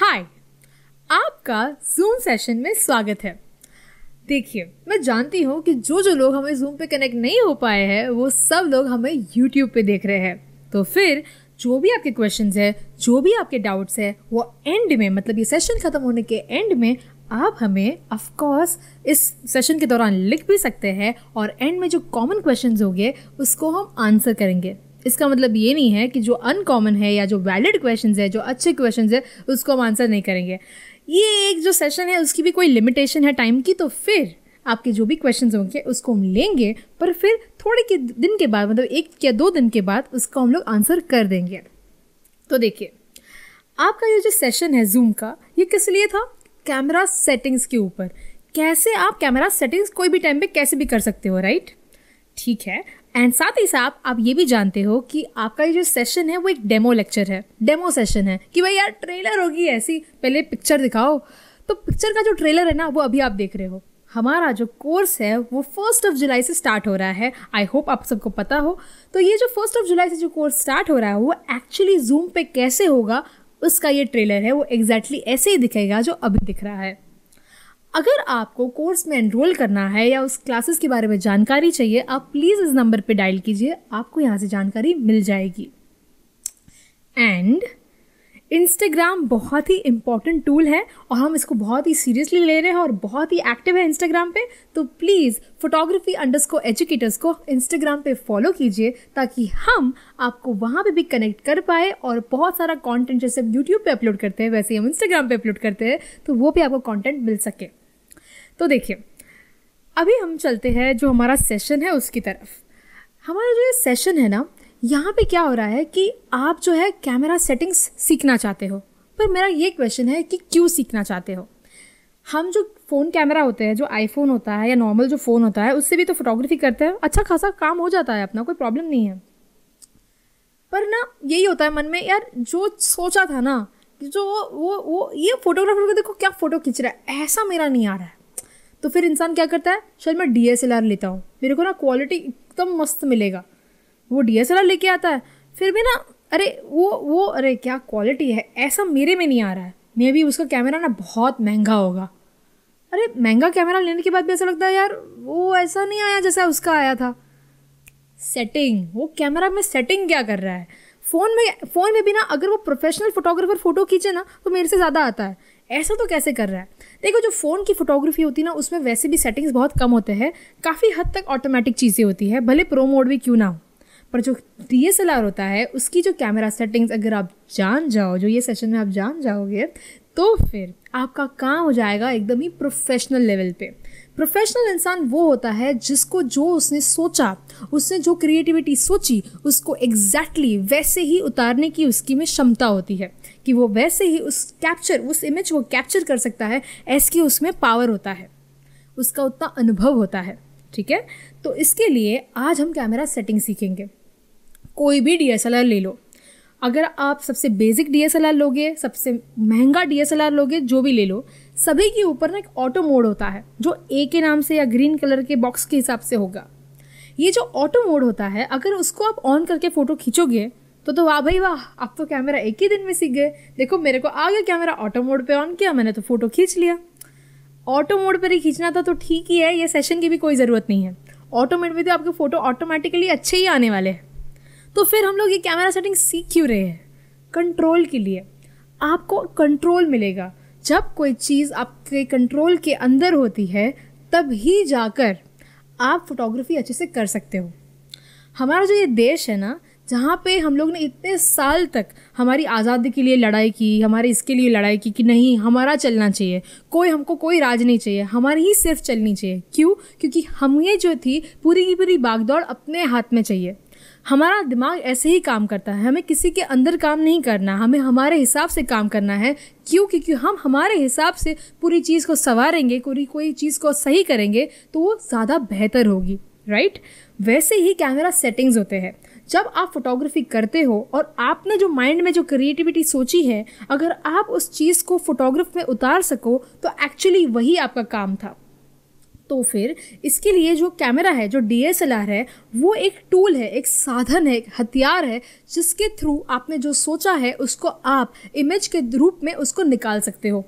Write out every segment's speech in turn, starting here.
हाय आपका zoom session में स्वागत है देखिए मैं जानती हूँ कि जो जो लोग हमें जूम पे कनेक्ट नहीं हो पाए हैं वो सब लोग हमें यूट्यूब पे देख रहे हैं तो फिर जो भी आपके क्वेश्चंस है जो भी आपके डाउट्स है वो एंड में मतलब ये सेशन ख़त्म होने के एंड में आप हमें ऑफकोर्स इस सेशन के दौरान लिख भी सकते हैं और एंड में जो कॉमन क्वेश्चंस होंगे उसको हम आंसर करेंगे इसका मतलब ये नहीं है कि जो अनकॉमन है या जो वैलिड क्वेश्चन है जो अच्छे क्वेश्चन है उसको हम आंसर नहीं करेंगे ये एक जो सेशन है उसकी भी कोई लिमिटेशन है टाइम की तो फिर आपके जो भी क्वेश्चन होंगे उसको हम लेंगे पर फिर थोड़े के दिन के बाद मतलब एक या दो दिन के बाद उसको हम लोग आंसर कर देंगे तो देखिए आपका ये जो सेशन है जूम का ये किस लिए था कैमरा सेटिंग्स के ऊपर कैसे आप कैमरा सेटिंग्स कोई भी टाइम पे कैसे भी कर सकते हो राइट ठीक है एंड साथ ही साथ आप ये भी जानते हो कि आपका ये जो सेशन है वो एक डेमो लेक्चर है डेमो सेशन है कि भाई यार ट्रेलर होगी ऐसी पहले पिक्चर दिखाओ तो पिक्चर का जो ट्रेलर है ना वो अभी आप देख रहे हो हमारा जो कोर्स है वो फर्स्ट ऑफ जुलाई से स्टार्ट हो रहा है आई होप आप सबको पता हो तो ये जो फर्स्ट ऑफ जुलाई से जो कोर्स स्टार्ट हो रहा है वो एक्चुअली जूम पे कैसे होगा उसका ये ट्रेलर है वो एग्जैक्टली exactly ऐसे ही दिखेगा जो अभी दिख रहा है अगर आपको कोर्स में एनरोल करना है या उस क्लासेस के बारे में जानकारी चाहिए आप प्लीज़ इस नंबर पर डायल कीजिए आपको यहाँ से जानकारी मिल जाएगी एंड इंस्टाग्राम बहुत ही इम्पॉर्टेंट टूल है और हम इसको बहुत ही सीरियसली ले रहे हैं और बहुत ही एक्टिव है इंस्टाग्राम पे तो प्लीज़ फोटोग्राफी को एजुकेटर्स को इंस्टाग्राम पे फॉलो कीजिए ताकि हम आपको वहाँ पे भी कनेक्ट कर पाए और बहुत सारा कंटेंट जैसे हम यूट्यूब पर अपलोड करते हैं वैसे हम इंस्टाग्राम पर अपलोड करते हैं तो वो भी आपको कॉन्टेंट मिल सके तो देखिए अभी हम चलते हैं जो हमारा सेशन है उसकी तरफ हमारा जो ये सेशन है ना यहाँ पे क्या हो रहा है कि आप जो है कैमरा सेटिंग्स सीखना चाहते हो पर मेरा ये क्वेश्चन है कि क्यों सीखना चाहते हो हम जो फ़ोन कैमरा होते हैं जो आईफोन होता है या नॉर्मल जो फ़ोन होता है उससे भी तो फोटोग्राफी करते हैं अच्छा खासा काम हो जाता है अपना कोई प्रॉब्लम नहीं है पर ना यही होता है मन में यार जो सोचा था ना जो वो वो ये फोटोग्राफर को देखो क्या फ़ोटो खींच रहा है ऐसा मेरा नहीं आ रहा है तो फिर इंसान क्या करता है शायद मैं डी लेता हूँ मेरे को ना क्वालिटी एकदम मस्त मिलेगा वो डी लेके आता है फिर भी ना अरे वो वो अरे क्या क्वालिटी है ऐसा मेरे में नहीं आ रहा है मे भी उसका कैमरा ना बहुत महंगा होगा अरे महंगा कैमरा लेने के बाद भी ऐसा लगता है यार वो ऐसा नहीं आया जैसा उसका आया था सेटिंग वो कैमरा में सेटिंग क्या कर रहा है फ़ोन में फ़ोन में भी ना अगर वो प्रोफेशनल फोटोग्राफर फ़ोटो खींचे ना तो मेरे से ज़्यादा आता है ऐसा तो कैसे कर रहा है देखो जो फ़ोन की फोटोग्राफी होती है ना उसमें वैसे भी सेटिंग्स बहुत कम होते हैं काफ़ी हद तक ऑटोमेटिक चीज़ें होती है भले प्रो मोड भी क्यों ना हो पर जो डी एस एल आर होता है उसकी जो कैमरा सेटिंग्स अगर आप जान जाओ जो ये सेशन में आप जान जाओगे तो फिर आपका काम हो जाएगा एकदम ही प्रोफेशनल लेवल पे प्रोफेशनल इंसान वो होता है जिसको जो उसने सोचा उसने जो क्रिएटिविटी सोची उसको एग्जैक्टली exactly वैसे ही उतारने की उसकी में क्षमता होती है कि वो वैसे ही उस कैप्चर उस इमेज को कैप्चर कर सकता है एस की उसमें पावर होता है उसका उतना अनुभव होता है ठीक है तो इसके लिए आज हम कैमरा सेटिंग सीखेंगे कोई भी डी ले लो अगर आप सबसे बेसिक डी लोगे सबसे महंगा डी लोगे जो भी ले लो सभी के ऊपर ना एक ऑटो मोड होता है जो ए के नाम से या ग्रीन कलर के बॉक्स के हिसाब से होगा ये जो ऑटो मोड होता है अगर उसको आप ऑन करके फ़ोटो खींचोगे तो तो वाह भाई वाह अब तो कैमरा एक ही दिन में सीख गए देखो मेरे को आ गया कैमरा ऑटो मोड पे ऑन किया मैंने तो फ़ोटो खींच लिया ऑटो मोड पर ही खींचना था तो ठीक ही है ये सेशन की भी कोई ज़रूरत नहीं है ऑटो मोड में तो आपके फ़ोटो ऑटोमेटिकली अच्छे ही आने वाले हैं तो फिर हम लोग ये कैमरा सेटिंग सीख क्यों रहे हैं कंट्रोल के लिए आपको कंट्रोल मिलेगा जब कोई चीज़ आपके कंट्रोल के अंदर होती है तब ही जाकर आप फोटोग्राफी अच्छे से कर सकते हो हमारा जो ये देश है ना जहाँ पे हम लोग ने इतने साल तक हमारी आज़ादी के लिए लड़ाई की हमारे इसके लिए लड़ाई की कि नहीं हमारा चलना चाहिए कोई हमको कोई राज नहीं चाहिए हमारी ही सिर्फ चलनी चाहिए क्यों क्योंकि हमें जो थी पूरी की पूरी बागदौड़ अपने हाथ में चाहिए हमारा दिमाग ऐसे ही काम करता है हमें किसी के अंदर काम नहीं करना हमें हमारे हिसाब से काम करना है क्यों क्योंकि हम हमारे हिसाब से पूरी चीज़ को संवारेंगे पूरी कोई चीज़ को सही करेंगे तो वो ज़्यादा बेहतर होगी राइट वैसे ही कैमरा सेटिंग्स होते हैं जब आप फोटोग्राफी करते हो और आपने जो माइंड में जो क्रिएटिविटी सोची है अगर आप उस चीज़ को फोटोग्राफ में उतार सको तो एक्चुअली वही आपका काम था तो फिर इसके लिए जो कैमरा है जो डी है वो एक टूल है एक साधन है एक हथियार है जिसके थ्रू आपने जो सोचा है उसको आप इमेज के रूप में उसको निकाल सकते हो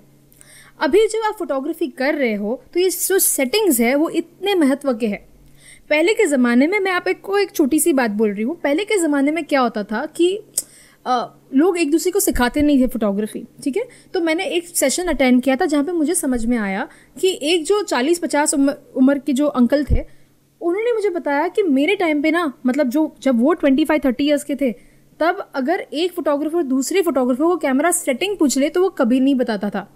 अभी जब आप फोटोग्राफी कर रहे हो तो ये जो सेटिंग्स है वो इतने महत्व के हैं पहले के ज़माने में मैं आप एक को एक छोटी सी बात बोल रही हूँ पहले के ज़माने में क्या होता था कि आ, लोग एक दूसरे को सिखाते नहीं थे फोटोग्राफी ठीक है तो मैंने एक सेशन अटेंड किया था जहाँ पे मुझे समझ में आया कि एक जो 40-50 उम्र उम्र के जो अंकल थे उन्होंने मुझे बताया कि मेरे टाइम पे ना मतलब जो जब वो 25-30 ईयर्स के थे तब अगर एक फोटोग्राफर दूसरे फोटोग्राफर को कैमरा सेटिंग पूछ ले तो वो कभी नहीं बताता था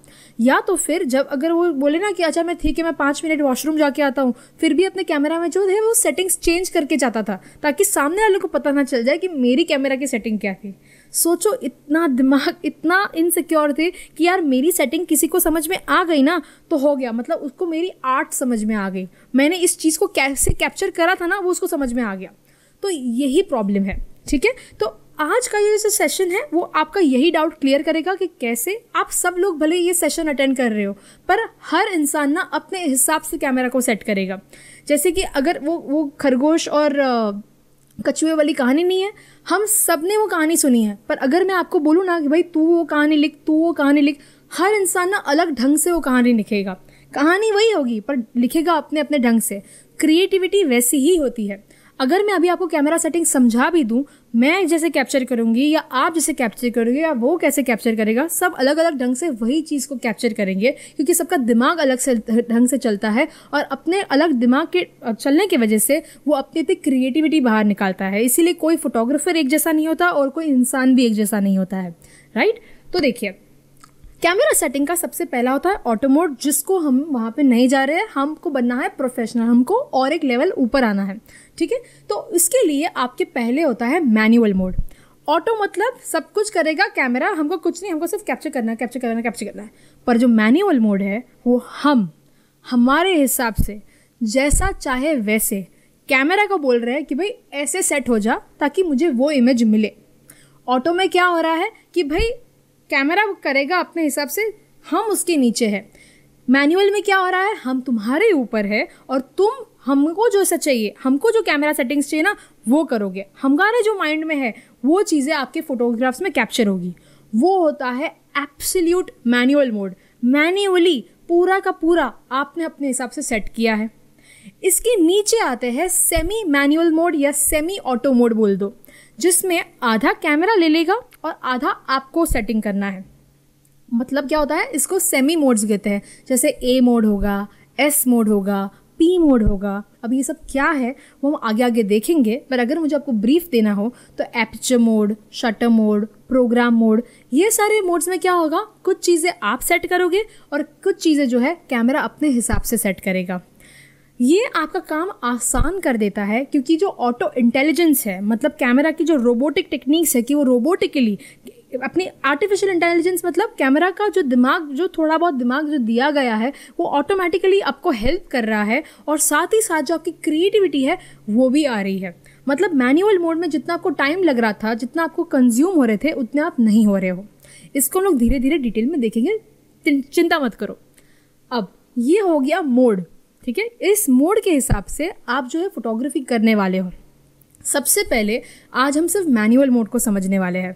या तो फिर जब अगर वो बोले ना कि अच्छा मैं ठीक है मैं पाँच मिनट वॉशरूम जाके आता हूँ फिर भी अपने कैमरा में जो है वो सेटिंग्स चेंज करके जाता था ताकि सामने वाले को पता ना चल जाए कि मेरी कैमरा की सेटिंग क्या थी सोचो इतना दिमाग इतना इनसिक्योर थे कि यार मेरी सेटिंग किसी को समझ में आ गई ना तो हो गया मतलब उसको मेरी आर्ट समझ में आ गई मैंने इस चीज़ को कैसे कैप्चर करा था ना वो उसको समझ में आ गया तो यही प्रॉब्लम है ठीक है तो आज का ये जो सेशन है वो आपका यही डाउट क्लियर करेगा कि कैसे आप सब लोग भले ये सेशन अटेंड कर रहे हो पर हर इंसान ना अपने हिसाब से कैमरा को सेट करेगा जैसे कि अगर वो वो खरगोश और कछुए वाली कहानी नहीं है हम सब ने वो कहानी सुनी है पर अगर मैं आपको बोलूँ ना कि भाई तू वो कहानी लिख तू वो कहानी लिख हर इंसान ना अलग ढंग से वो कहानी लिखेगा कहानी वही होगी पर लिखेगा अपने अपने ढंग से क्रिएटिविटी वैसी ही होती है अगर मैं अभी आपको कैमरा सेटिंग समझा भी दूँ मैं जैसे कैप्चर करूंगी या आप जैसे कैप्चर करोगे या वो कैसे कैप्चर करेगा सब अलग अलग ढंग से वही चीज़ को कैप्चर करेंगे क्योंकि सबका दिमाग अलग से ढंग से चलता है और अपने अलग दिमाग के चलने की वजह से वो अपनी पे क्रिएटिविटी बाहर निकालता है इसीलिए कोई फोटोग्राफर एक जैसा नहीं होता और कोई इंसान भी एक जैसा नहीं होता है राइट तो देखिए कैमरा सेटिंग का सबसे पहला होता है ऑटो मोड जिसको हम वहाँ पे नहीं जा रहे हैं हमको बनना है प्रोफेशनल हमको और एक लेवल ऊपर आना है ठीक है तो इसके लिए आपके पहले होता है मैनुअल मोड ऑटो मतलब सब कुछ करेगा कैमरा हमको कुछ नहीं हमको सिर्फ कैप्चर करना है कैप्चर करना है कैप्चर करना है पर जो मैनुअल मोड है वो हम हमारे हिसाब से जैसा चाहे वैसे कैमरा को बोल रहे हैं कि भाई ऐसे सेट हो जा ताकि मुझे वो इमेज मिले ऑटो में क्या हो रहा है कि भाई कैमरा करेगा अपने हिसाब से हम उसके नीचे है मैनुअल में क्या हो रहा है हम तुम्हारे ऊपर है और तुम हमको जो ऐसा चाहिए हमको जो कैमरा सेटिंग्स चाहिए ना वो करोगे हमारे जो माइंड में है वो चीज़ें आपके फोटोग्राफ्स में कैप्चर होगी वो होता है एप्सल्यूट मैनुअल मोड मैन्युअली पूरा का पूरा आपने अपने हिसाब से सेट किया है इसके नीचे आते हैं सेमी मैनुअल मोड या सेमी ऑटो मोड बोल दो जिसमें आधा कैमरा ले लेगा और आधा आपको सेटिंग करना है मतलब क्या होता है इसको सेमी मोड्स कहते हैं जैसे ए मोड होगा एस मोड होगा पी मोड होगा अब ये सब क्या है वो हम आगे आगे देखेंगे पर अगर मुझे आपको ब्रीफ देना हो तो aperture mode shutter mode program mode ये सारे मोड्स में क्या होगा कुछ चीज़ें आप सेट करोगे और कुछ चीज़ें जो है कैमरा अपने हिसाब से सेट करेगा ये आपका काम आसान कर देता है क्योंकि जो ऑटो इंटेलिजेंस है मतलब कैमरा की जो रोबोटिक टेक्निक्स है कि वो रोबोटिकली अपनी आर्टिफिशियल इंटेलिजेंस मतलब कैमरा का जो दिमाग जो थोड़ा बहुत दिमाग जो दिया गया है वो ऑटोमेटिकली आपको हेल्प कर रहा है और साथ ही साथ जो आपकी क्रिएटिविटी है वो भी आ रही है मतलब मैनुअल मोड में जितना आपको टाइम लग रहा था जितना आपको कंज्यूम हो रहे थे उतने आप नहीं हो रहे हो इसको हम लोग धीरे धीरे डिटेल में देखेंगे चिंता मत करो अब ये हो गया मोड ठीक है इस मोड के हिसाब से आप जो है फोटोग्राफी करने वाले हो सबसे पहले आज हम सिर्फ मैनुअल मोड को समझने वाले हैं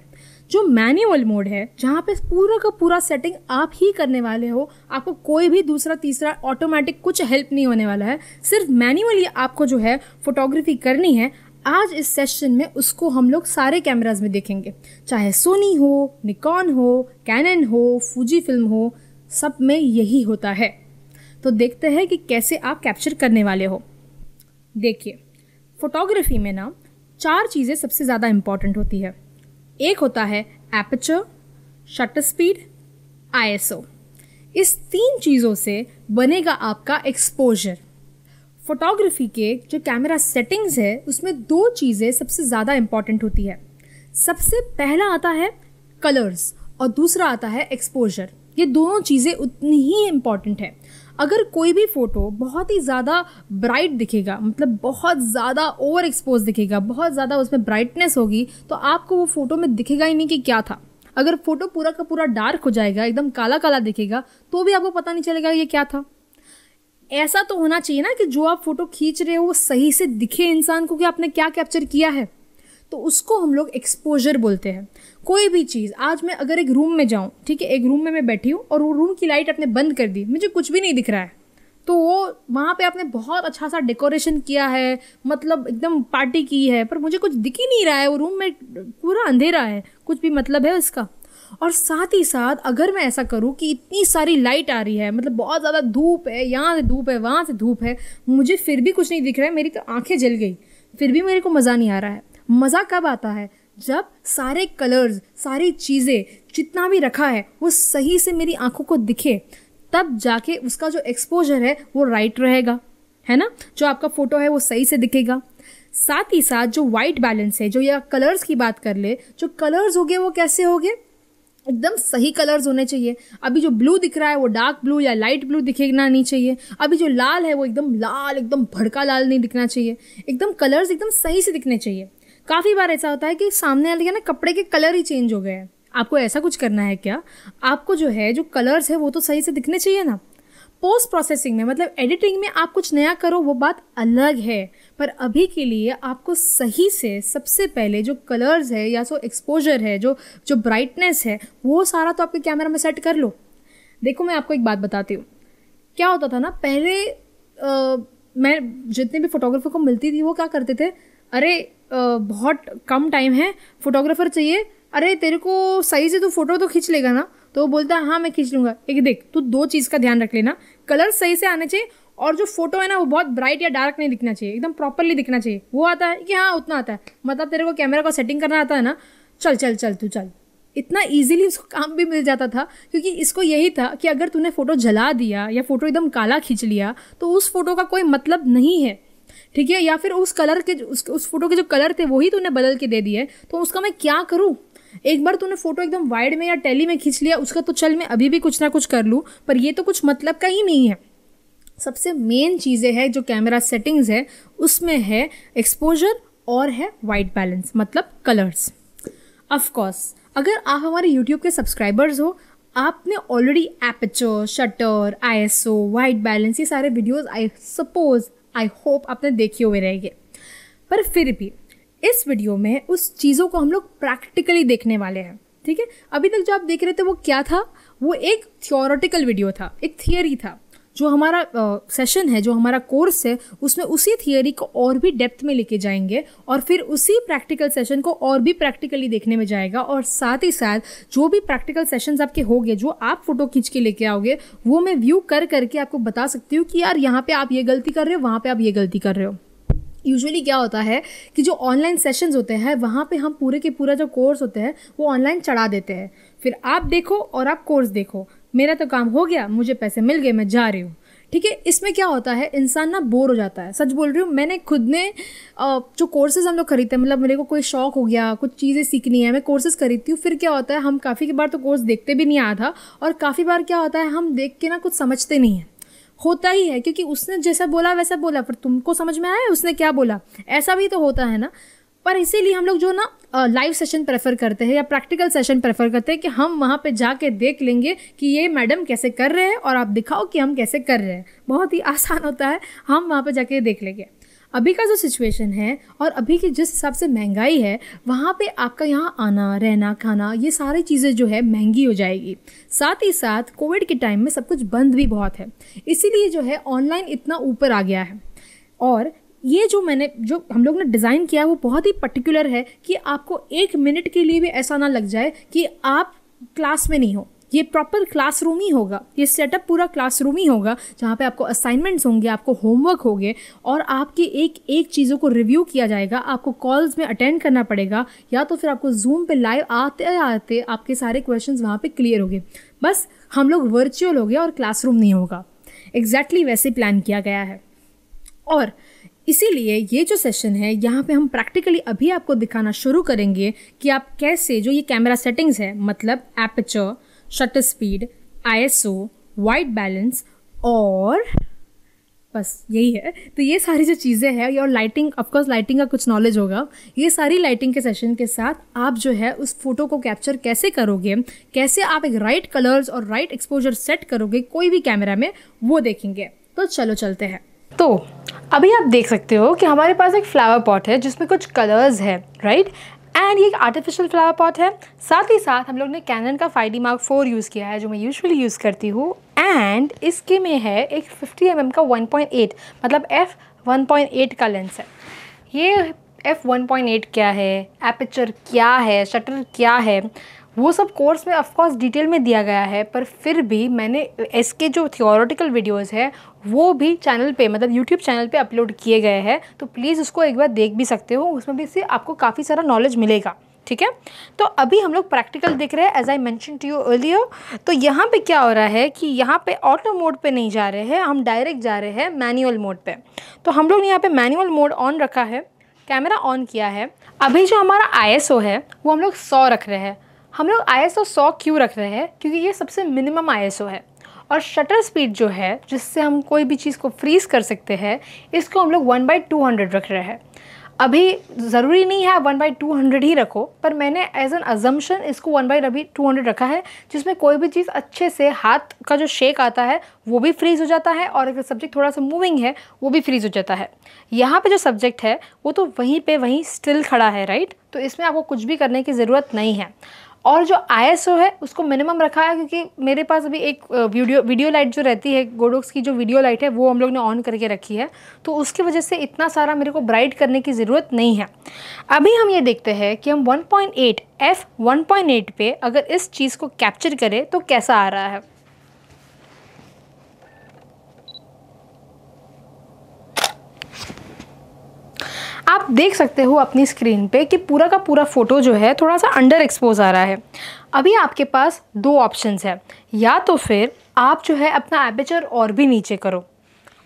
जो मैनुअल मोड है जहाँ पे पूरा का पूरा सेटिंग आप ही करने वाले हो आपको कोई भी दूसरा तीसरा ऑटोमेटिक कुछ हेल्प नहीं होने वाला है सिर्फ मैन्युअली आपको जो है फोटोग्राफी करनी है आज इस सेशन में उसको हम लोग सारे कैमराज में देखेंगे चाहे सोनी हो निकॉन हो कैनन हो फूजी फिल्म हो सब में यही होता है तो देखते हैं कि कैसे आप कैप्चर करने वाले हो देखिए फोटोग्राफी में ना चार चीज़ें सबसे ज़्यादा इम्पॉर्टेंट होती है एक होता है एपचर शटर स्पीड आईएसओ इस तीन चीज़ों से बनेगा आपका एक्सपोजर फोटोग्राफी के जो कैमरा सेटिंग्स है उसमें दो चीज़ें सबसे ज़्यादा इम्पॉर्टेंट होती है सबसे पहला आता है कलर्स और दूसरा आता है एक्सपोजर ये दोनों चीज़ें उतनी ही इम्पॉर्टेंट है अगर कोई भी फ़ोटो बहुत ही ज़्यादा ब्राइट दिखेगा मतलब बहुत ज़्यादा ओवर एक्सपोज दिखेगा बहुत ज़्यादा उसमें ब्राइटनेस होगी तो आपको वो फ़ोटो में दिखेगा ही नहीं कि क्या था अगर फ़ोटो पूरा का पूरा डार्क हो जाएगा एकदम काला काला दिखेगा तो भी आपको पता नहीं चलेगा ये क्या था ऐसा तो होना चाहिए ना कि जो आप फ़ोटो खींच रहे हो वो सही से दिखे इंसान को कि आपने क्या कैप्चर किया है तो उसको हम लोग एक्सपोजर बोलते हैं कोई भी चीज़ आज मैं अगर एक रूम में जाऊँ ठीक है एक रूम में मैं बैठी हूँ और वो रूम की लाइट आपने बंद कर दी मुझे कुछ भी नहीं दिख रहा है तो वो वहाँ पे आपने बहुत अच्छा सा डेकोरेशन किया है मतलब एकदम पार्टी की है पर मुझे कुछ दिख ही नहीं रहा है वो रूम में पूरा अंधेरा है कुछ भी मतलब है उसका और साथ ही साथ अगर मैं ऐसा करूँ कि इतनी सारी लाइट आ रही है मतलब बहुत ज़्यादा धूप है यहाँ से धूप है वहाँ से धूप है मुझे फिर भी कुछ नहीं दिख रहा है मेरी तो आंखें जल गई फिर भी मेरे को मज़ा नहीं आ रहा है मज़ा कब आता है जब सारे कलर्स सारी चीज़ें जितना भी रखा है वो सही से मेरी आंखों को दिखे तब जाके उसका जो एक्सपोजर है वो राइट रहेगा है ना जो आपका फ़ोटो है वो सही से दिखेगा साथ ही साथ जो वाइट बैलेंस है जो या कलर्स की बात कर ले जो कलर्स हो गए वो कैसे हो गए एकदम सही कलर्स होने चाहिए अभी जो ब्लू दिख रहा है वो डार्क ब्लू या लाइट ब्लू दिखना नहीं चाहिए अभी जो लाल है वो एकदम लाल एकदम भड़का लाल नहीं दिखना चाहिए एकदम कलर्स एकदम सही से दिखने चाहिए काफ़ी बार ऐसा होता है कि सामने वाले के ना कपड़े के कलर ही चेंज हो गए हैं आपको ऐसा कुछ करना है क्या आपको जो है जो कलर्स है वो तो सही से दिखने चाहिए ना पोस्ट प्रोसेसिंग में मतलब एडिटिंग में आप कुछ नया करो वो बात अलग है पर अभी के लिए आपको सही से सबसे पहले जो कलर्स है या सो एक्सपोजर है जो जो ब्राइटनेस है वो सारा तो आपके कैमरा में सेट कर लो देखो मैं आपको एक बात बताती हूँ क्या होता था ना पहले आ, मैं जितने भी फोटोग्राफर को मिलती थी वो क्या करते थे अरे बहुत कम टाइम है फोटोग्राफर चाहिए अरे तेरे को सही से तू फोटो तो खींच लेगा ना तो वो बोलता है हाँ मैं खींच लूँगा एक देख तू दो चीज़ का ध्यान रख लेना कलर सही से आने चाहिए और जो फोटो है ना वो बहुत ब्राइट या डार्क नहीं दिखना चाहिए एकदम प्रॉपरली दिखना चाहिए वो आता है कि हाँ उतना आता है मतलब तेरे को कैमरा का सेटिंग करना आता है ना चल चल चल तू चल इतना ईजिली उसको काम भी मिल जाता था क्योंकि इसको यही था कि अगर तूने फ़ोटो जला दिया या फ़ोटो एकदम काला खींच लिया तो उस फोटो का कोई मतलब नहीं है ठीक है या फिर उस कलर के उस उस फोटो के जो कलर थे वही तूने बदल के दे दिए तो उसका मैं क्या करूँ एक बार तूने फोटो एकदम वाइड में या टैली में खींच लिया उसका तो चल मैं अभी भी कुछ ना कुछ कर लूँ पर ये तो कुछ मतलब का ही नहीं है सबसे मेन चीज़ें है जो कैमरा सेटिंग्स है उसमें है एक्सपोजर और है वाइट बैलेंस मतलब कलर्स ऑफकोर्स अगर आप हमारे यूट्यूब के सब्सक्राइबर्स हो आपने already aperture shutter ISO white balance ये सारे videos I suppose I hope आपने देखे हुए रहेंगे पर फिर भी इस वीडियो में उस चीज़ों को हम लोग प्रैक्टिकली देखने वाले हैं ठीक है अभी तक जो आप देख रहे थे वो क्या था वो एक थियोरटिकल वीडियो था एक थियरी था जो हमारा सेशन है जो हमारा कोर्स है उसमें उसी थियोरी को और भी डेप्थ में लेके जाएंगे और फिर उसी प्रैक्टिकल सेशन को और भी प्रैक्टिकली देखने में जाएगा और साथ ही साथ जो भी प्रैक्टिकल सेशन आपके हो गए जो आप फोटो खींच के लेके आओगे वो मैं व्यू कर करके आपको बता सकती हूँ कि यार यहाँ पे आप ये गलती कर रहे हो वहाँ पे आप ये गलती कर रहे हो यूजुअली क्या होता है कि जो ऑनलाइन सेशंस होते हैं वहाँ पे हम पूरे के पूरा जो कोर्स होते हैं वो ऑनलाइन चढ़ा देते हैं फिर आप देखो और आप कोर्स देखो मेरा तो काम हो गया मुझे पैसे मिल गए मैं जा रही हूँ ठीक है इसमें क्या होता है इंसान ना बोर हो जाता है सच बोल रही हूँ मैंने खुद ने जो कोर्सेज हम लोग खरीदते हैं मतलब मेरे को कोई शौक हो गया कुछ चीज़ें सीखनी है मैं कोर्सेज खरीदती हूँ फिर क्या होता है हम काफ़ी बार तो कोर्स देखते भी नहीं आया था और काफ़ी बार क्या होता है हम देख के ना कुछ समझते नहीं हैं होता ही है क्योंकि उसने जैसा बोला वैसा बोला पर तुमको समझ में आया उसने क्या बोला ऐसा भी तो होता है ना पर इसीलिए हम लोग जो ना लाइव सेशन प्रेफर करते हैं या प्रैक्टिकल सेशन प्रेफर करते हैं कि हम वहाँ पे जाके देख लेंगे कि ये मैडम कैसे कर रहे हैं और आप दिखाओ कि हम कैसे कर रहे हैं बहुत ही आसान होता है हम वहाँ पर जाके देख लेंगे अभी का जो सिचुएशन है और अभी की जिस हिसाब से महंगाई है वहाँ पे आपका यहाँ आना रहना खाना ये सारी चीज़ें जो है महंगी हो जाएगी साथ ही साथ कोविड के टाइम में सब कुछ बंद भी बहुत है इसीलिए जो है ऑनलाइन इतना ऊपर आ गया है और ये जो मैंने जो हम लोग ने डिज़ाइन किया है वो बहुत ही पर्टिकुलर है कि आपको एक मिनट के लिए भी ऐसा ना लग जाए कि आप क्लास में नहीं हो ये प्रॉपर क्लासरूम ही होगा ये सेटअप पूरा क्लासरूम ही होगा जहाँ पे आपको असाइनमेंट्स होंगे आपको होमवर्क होंगे और आपके एक एक चीज़ों को रिव्यू किया जाएगा आपको कॉल्स में अटेंड करना पड़ेगा या तो फिर आपको जूम पे लाइव आते आते आपके सारे क्वेश्चन वहाँ पे क्लियर होंगे बस हम लोग वर्चुअल हो गया और क्लासरूम नहीं होगा एग्जैक्टली exactly वैसे प्लान किया गया है और इसीलिए ये जो सेशन है यहाँ पे हम प्रैक्टिकली अभी आपको दिखाना शुरू करेंगे कि आप कैसे जो ये कैमरा सेटिंग्स है मतलब aperture shutter speed ISO white balance और बस यही है तो ये सारी जो चीज़ें हैं और लाइटिंग ऑफकोर्स लाइटिंग का कुछ नॉलेज होगा ये सारी लाइटिंग के सेशन के साथ आप जो है उस फोटो को कैप्चर कैसे करोगे कैसे आप एक राइट कलर्स और राइट एक्सपोजर सेट करोगे कोई भी कैमरा में वो देखेंगे तो चलो चलते हैं तो अभी आप देख सकते हो कि हमारे पास एक फ्लावर पॉट है जिसमें कुछ कलर्स है राइट एंड ये एक आर्टिफिशियल फ्लावर पॉट है साथ ही साथ हम लोग ने कैनन का five D mark four use किया है जो मैं यूजुअली यूज़ करती हूँ एंड इसके में है एक 50 एम mm का 1.8 मतलब एफ़ 1.8 का लेंस है ये एफ़ 1.8 क्या है एपिचर क्या है शटर क्या है वो सब कोर्स में ऑफ कोर्स डिटेल में दिया गया है पर फिर भी मैंने इसके जो थियोरटिकल वीडियोस हैं वो भी चैनल पे मतलब यूट्यूब चैनल पे अपलोड किए गए हैं तो प्लीज़ उसको एक बार देख भी सकते हो उसमें भी से आपको काफ़ी सारा नॉलेज मिलेगा ठीक है तो अभी हम लोग प्रैक्टिकल देख रहे हैं as I mention to you earlier तो यहाँ पे क्या हो रहा है कि यहाँ पे ऑटो मोड पे नहीं जा रहे हैं हम डायरेक्ट जा रहे हैं मैनुअल मोड पे तो हम लोग ने यहाँ पे मैनुअल मोड ऑन रखा है कैमरा ऑन किया है अभी जो हमारा आई है वो हम लोग सौ रख रहे हैं हम लोग आई एस क्यों रख रहे हैं क्योंकि ये सबसे मिनिमम आई है और शटर स्पीड जो है जिससे हम कोई भी चीज़ को फ्रीज कर सकते हैं इसको हम लोग वन बाई टू हंड्रेड रख रहे हैं अभी ज़रूरी नहीं है वन बाई टू हंड्रेड ही रखो पर मैंने एज एन अजम्पन इसको वन बाई अभी टू हंड्रेड रखा है जिसमें कोई भी चीज़ अच्छे से हाथ का जो शेक आता है वो भी फ्रीज़ हो जाता है और अगर सब्जेक्ट थोड़ा सा मूविंग है वो भी फ्रीज़ हो जाता है यहाँ पे जो सब्जेक्ट है वो तो वहीं पे वहीं स्टिल खड़ा है राइट तो इसमें आपको कुछ भी करने की ज़रूरत नहीं है और जो आई है उसको मिनिमम रखा है क्योंकि मेरे पास अभी एक वीडियो वीडियो लाइट जो रहती है गोडोक्स की जो वीडियो लाइट है वो हम लोग ने ऑन करके रखी है तो उसकी वजह से इतना सारा मेरे को ब्राइट करने की ज़रूरत नहीं है अभी हम ये देखते हैं कि हम 1.8 f 1.8 पे अगर इस चीज़ को कैप्चर करें तो कैसा आ रहा है आप देख सकते हो अपनी स्क्रीन पे कि पूरा का पूरा फ़ोटो जो है थोड़ा सा अंडर एक्सपोज आ रहा है अभी आपके पास दो ऑप्शंस है या तो फिर आप जो है अपना एपेचर और भी नीचे करो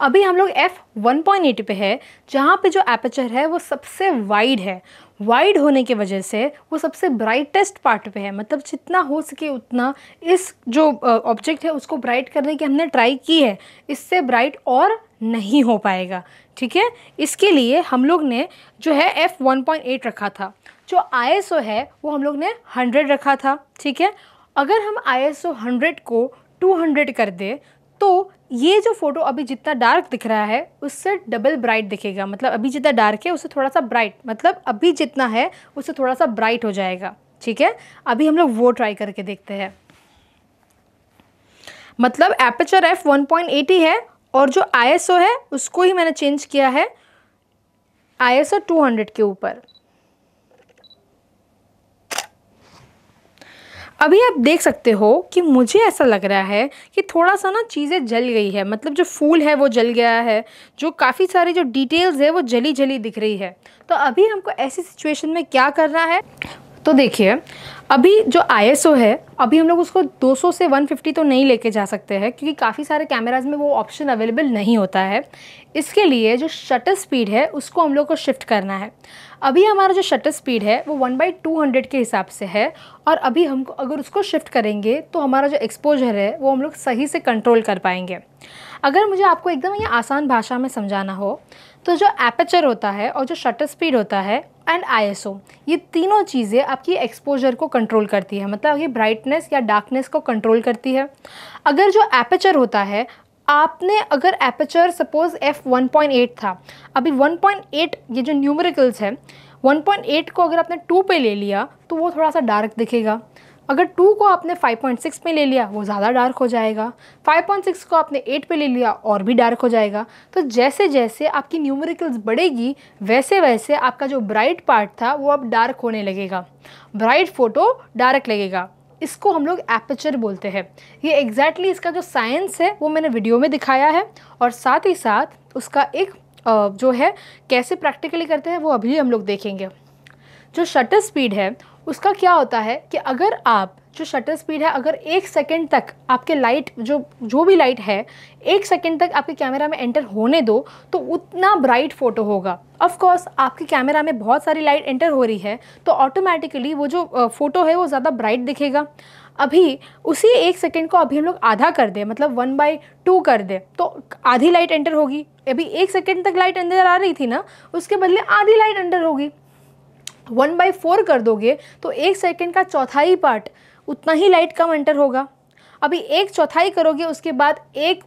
अभी हम लोग एफ़ वन पॉइंट एट पे है जहाँ पे जो एपेचर है वो सबसे वाइड है वाइड होने की वजह से वो सबसे ब्राइटेस्ट पार्ट पे है मतलब जितना हो सके उतना इस जो ऑब्जेक्ट है उसको ब्राइट करने की हमने ट्राई की है इससे ब्राइट और नहीं हो पाएगा ठीक है इसके लिए हम लोग ने जो है एफ़ वन पॉइंट एट रखा था जो आई एस ओ है वो हम लोग ने हंड्रेड रखा था ठीक है अगर हम आई एस ओ हंड्रेड को टू हंड्रेड कर दें तो ये जो फ़ोटो अभी जितना डार्क दिख रहा है उससे डबल ब्राइट दिखेगा मतलब अभी जितना डार्क है उससे थोड़ा सा ब्राइट मतलब अभी जितना है उससे थोड़ा सा ब्राइट हो जाएगा ठीक है अभी हम लोग वो ट्राई करके देखते हैं मतलब aperture F one point eight है और जो आई है उसको ही मैंने चेंज किया है आईएसओ 200 के ऊपर अभी आप देख सकते हो कि मुझे ऐसा लग रहा है कि थोड़ा सा ना चीज़ें जल गई है मतलब जो फूल है वो जल गया है जो काफ़ी सारे जो डिटेल्स है वो जली जली दिख रही है तो अभी हमको ऐसी सिचुएशन में क्या करना है तो देखिए अभी जो आई है अभी हम लोग उसको 200 से 150 तो नहीं लेके जा सकते हैं क्योंकि काफ़ी सारे कैमराज में वो ऑप्शन अवेलेबल नहीं होता है इसके लिए जो शटर स्पीड है उसको हम लोग को शिफ्ट करना है अभी हमारा जो शटर स्पीड है वो वन बाई टू के हिसाब से है और अभी हम अगर उसको शिफ्ट करेंगे तो हमारा जो एक्सपोजर है वो हम लोग सही से कंट्रोल कर पाएंगे अगर मुझे आपको एकदम ये आसान भाषा में समझाना हो तो जो एपेचर होता है और जो शटर स्पीड होता है एंड आईएसओ ये तीनों चीज़ें आपकी एक्सपोजर को कंट्रोल करती है मतलब आपकी ब्राइटनेस या डार्कनेस को कंट्रोल करती है अगर जो एपेचर होता है आपने अगर एपेचर सपोज एफ एट था अभी 1.8 ये जो न्यूमरिकल्स है 1.8 को अगर आपने 2 पे ले लिया तो वो थोड़ा सा डार्क दिखेगा अगर टू को आपने 5.6 में ले लिया वो ज़्यादा डार्क हो जाएगा 5.6 को आपने एट पे ले लिया और भी डार्क हो जाएगा तो जैसे जैसे आपकी न्यूमेरिकल्स बढ़ेगी वैसे वैसे आपका जो ब्राइट पार्ट था वो अब डार्क होने लगेगा ब्राइट फ़ोटो डार्क लगेगा इसको हम लोग एपचर बोलते हैं ये एग्जैक्टली exactly इसका जो साइंस है वो मैंने वीडियो में दिखाया है और साथ ही साथ उसका एक जो है कैसे प्रैक्टिकली करते हैं वो अभी हम लोग देखेंगे जो शटर स्पीड है उसका क्या होता है कि अगर आप जो शटर स्पीड है अगर एक सेकेंड तक आपके लाइट जो जो भी लाइट है एक सेकेंड तक आपके कैमरा में एंटर होने दो तो उतना ब्राइट फोटो होगा ऑफ कोर्स आपके कैमरा में बहुत सारी लाइट एंटर हो रही है तो ऑटोमेटिकली वो जो फ़ोटो है वो ज़्यादा ब्राइट दिखेगा अभी उसी एक सेकेंड को अभी हम लोग आधा कर दें मतलब वन बाई टू कर दें तो आधी लाइट एंटर होगी अभी एक सेकेंड तक लाइट अंदर आ रही थी ना उसके बदले आधी लाइट अंडर होगी वन बाई फोर कर दोगे तो एक सेकेंड का चौथाई पार्ट उतना ही लाइट कम एंटर होगा अभी एक चौथाई करोगे उसके बाद एक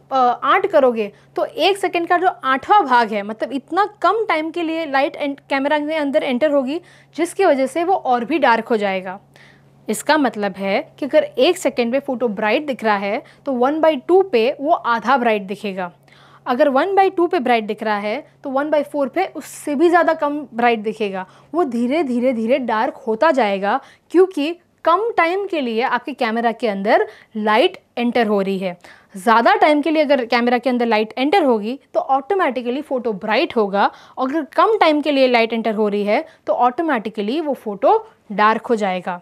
आठ करोगे तो एक सेकेंड का जो आठवां भाग है मतलब इतना कम टाइम के लिए लाइट कैमरा के अंदर एंटर होगी जिसकी वजह से वो और भी डार्क हो जाएगा इसका मतलब है कि अगर एक सेकेंड में फ़ोटो ब्राइट दिख रहा है तो वन बाई टू पे वो आधा ब्राइट दिखेगा अगर वन बाई टू पर ब्राइट दिख रहा है तो वन बाई फोर पर उससे भी ज़्यादा कम ब्राइट दिखेगा वो धीरे धीरे धीरे डार्क होता जाएगा क्योंकि कम टाइम के लिए आपके कैमरा के अंदर लाइट एंटर हो रही है ज़्यादा टाइम के लिए अगर कैमरा के अंदर लाइट एंटर होगी तो ऑटोमेटिकली फ़ोटो ब्राइट होगा और अगर कम टाइम के लिए लाइट एंटर हो रही है तो ऑटोमेटिकली वो फ़ोटो डार्क हो जाएगा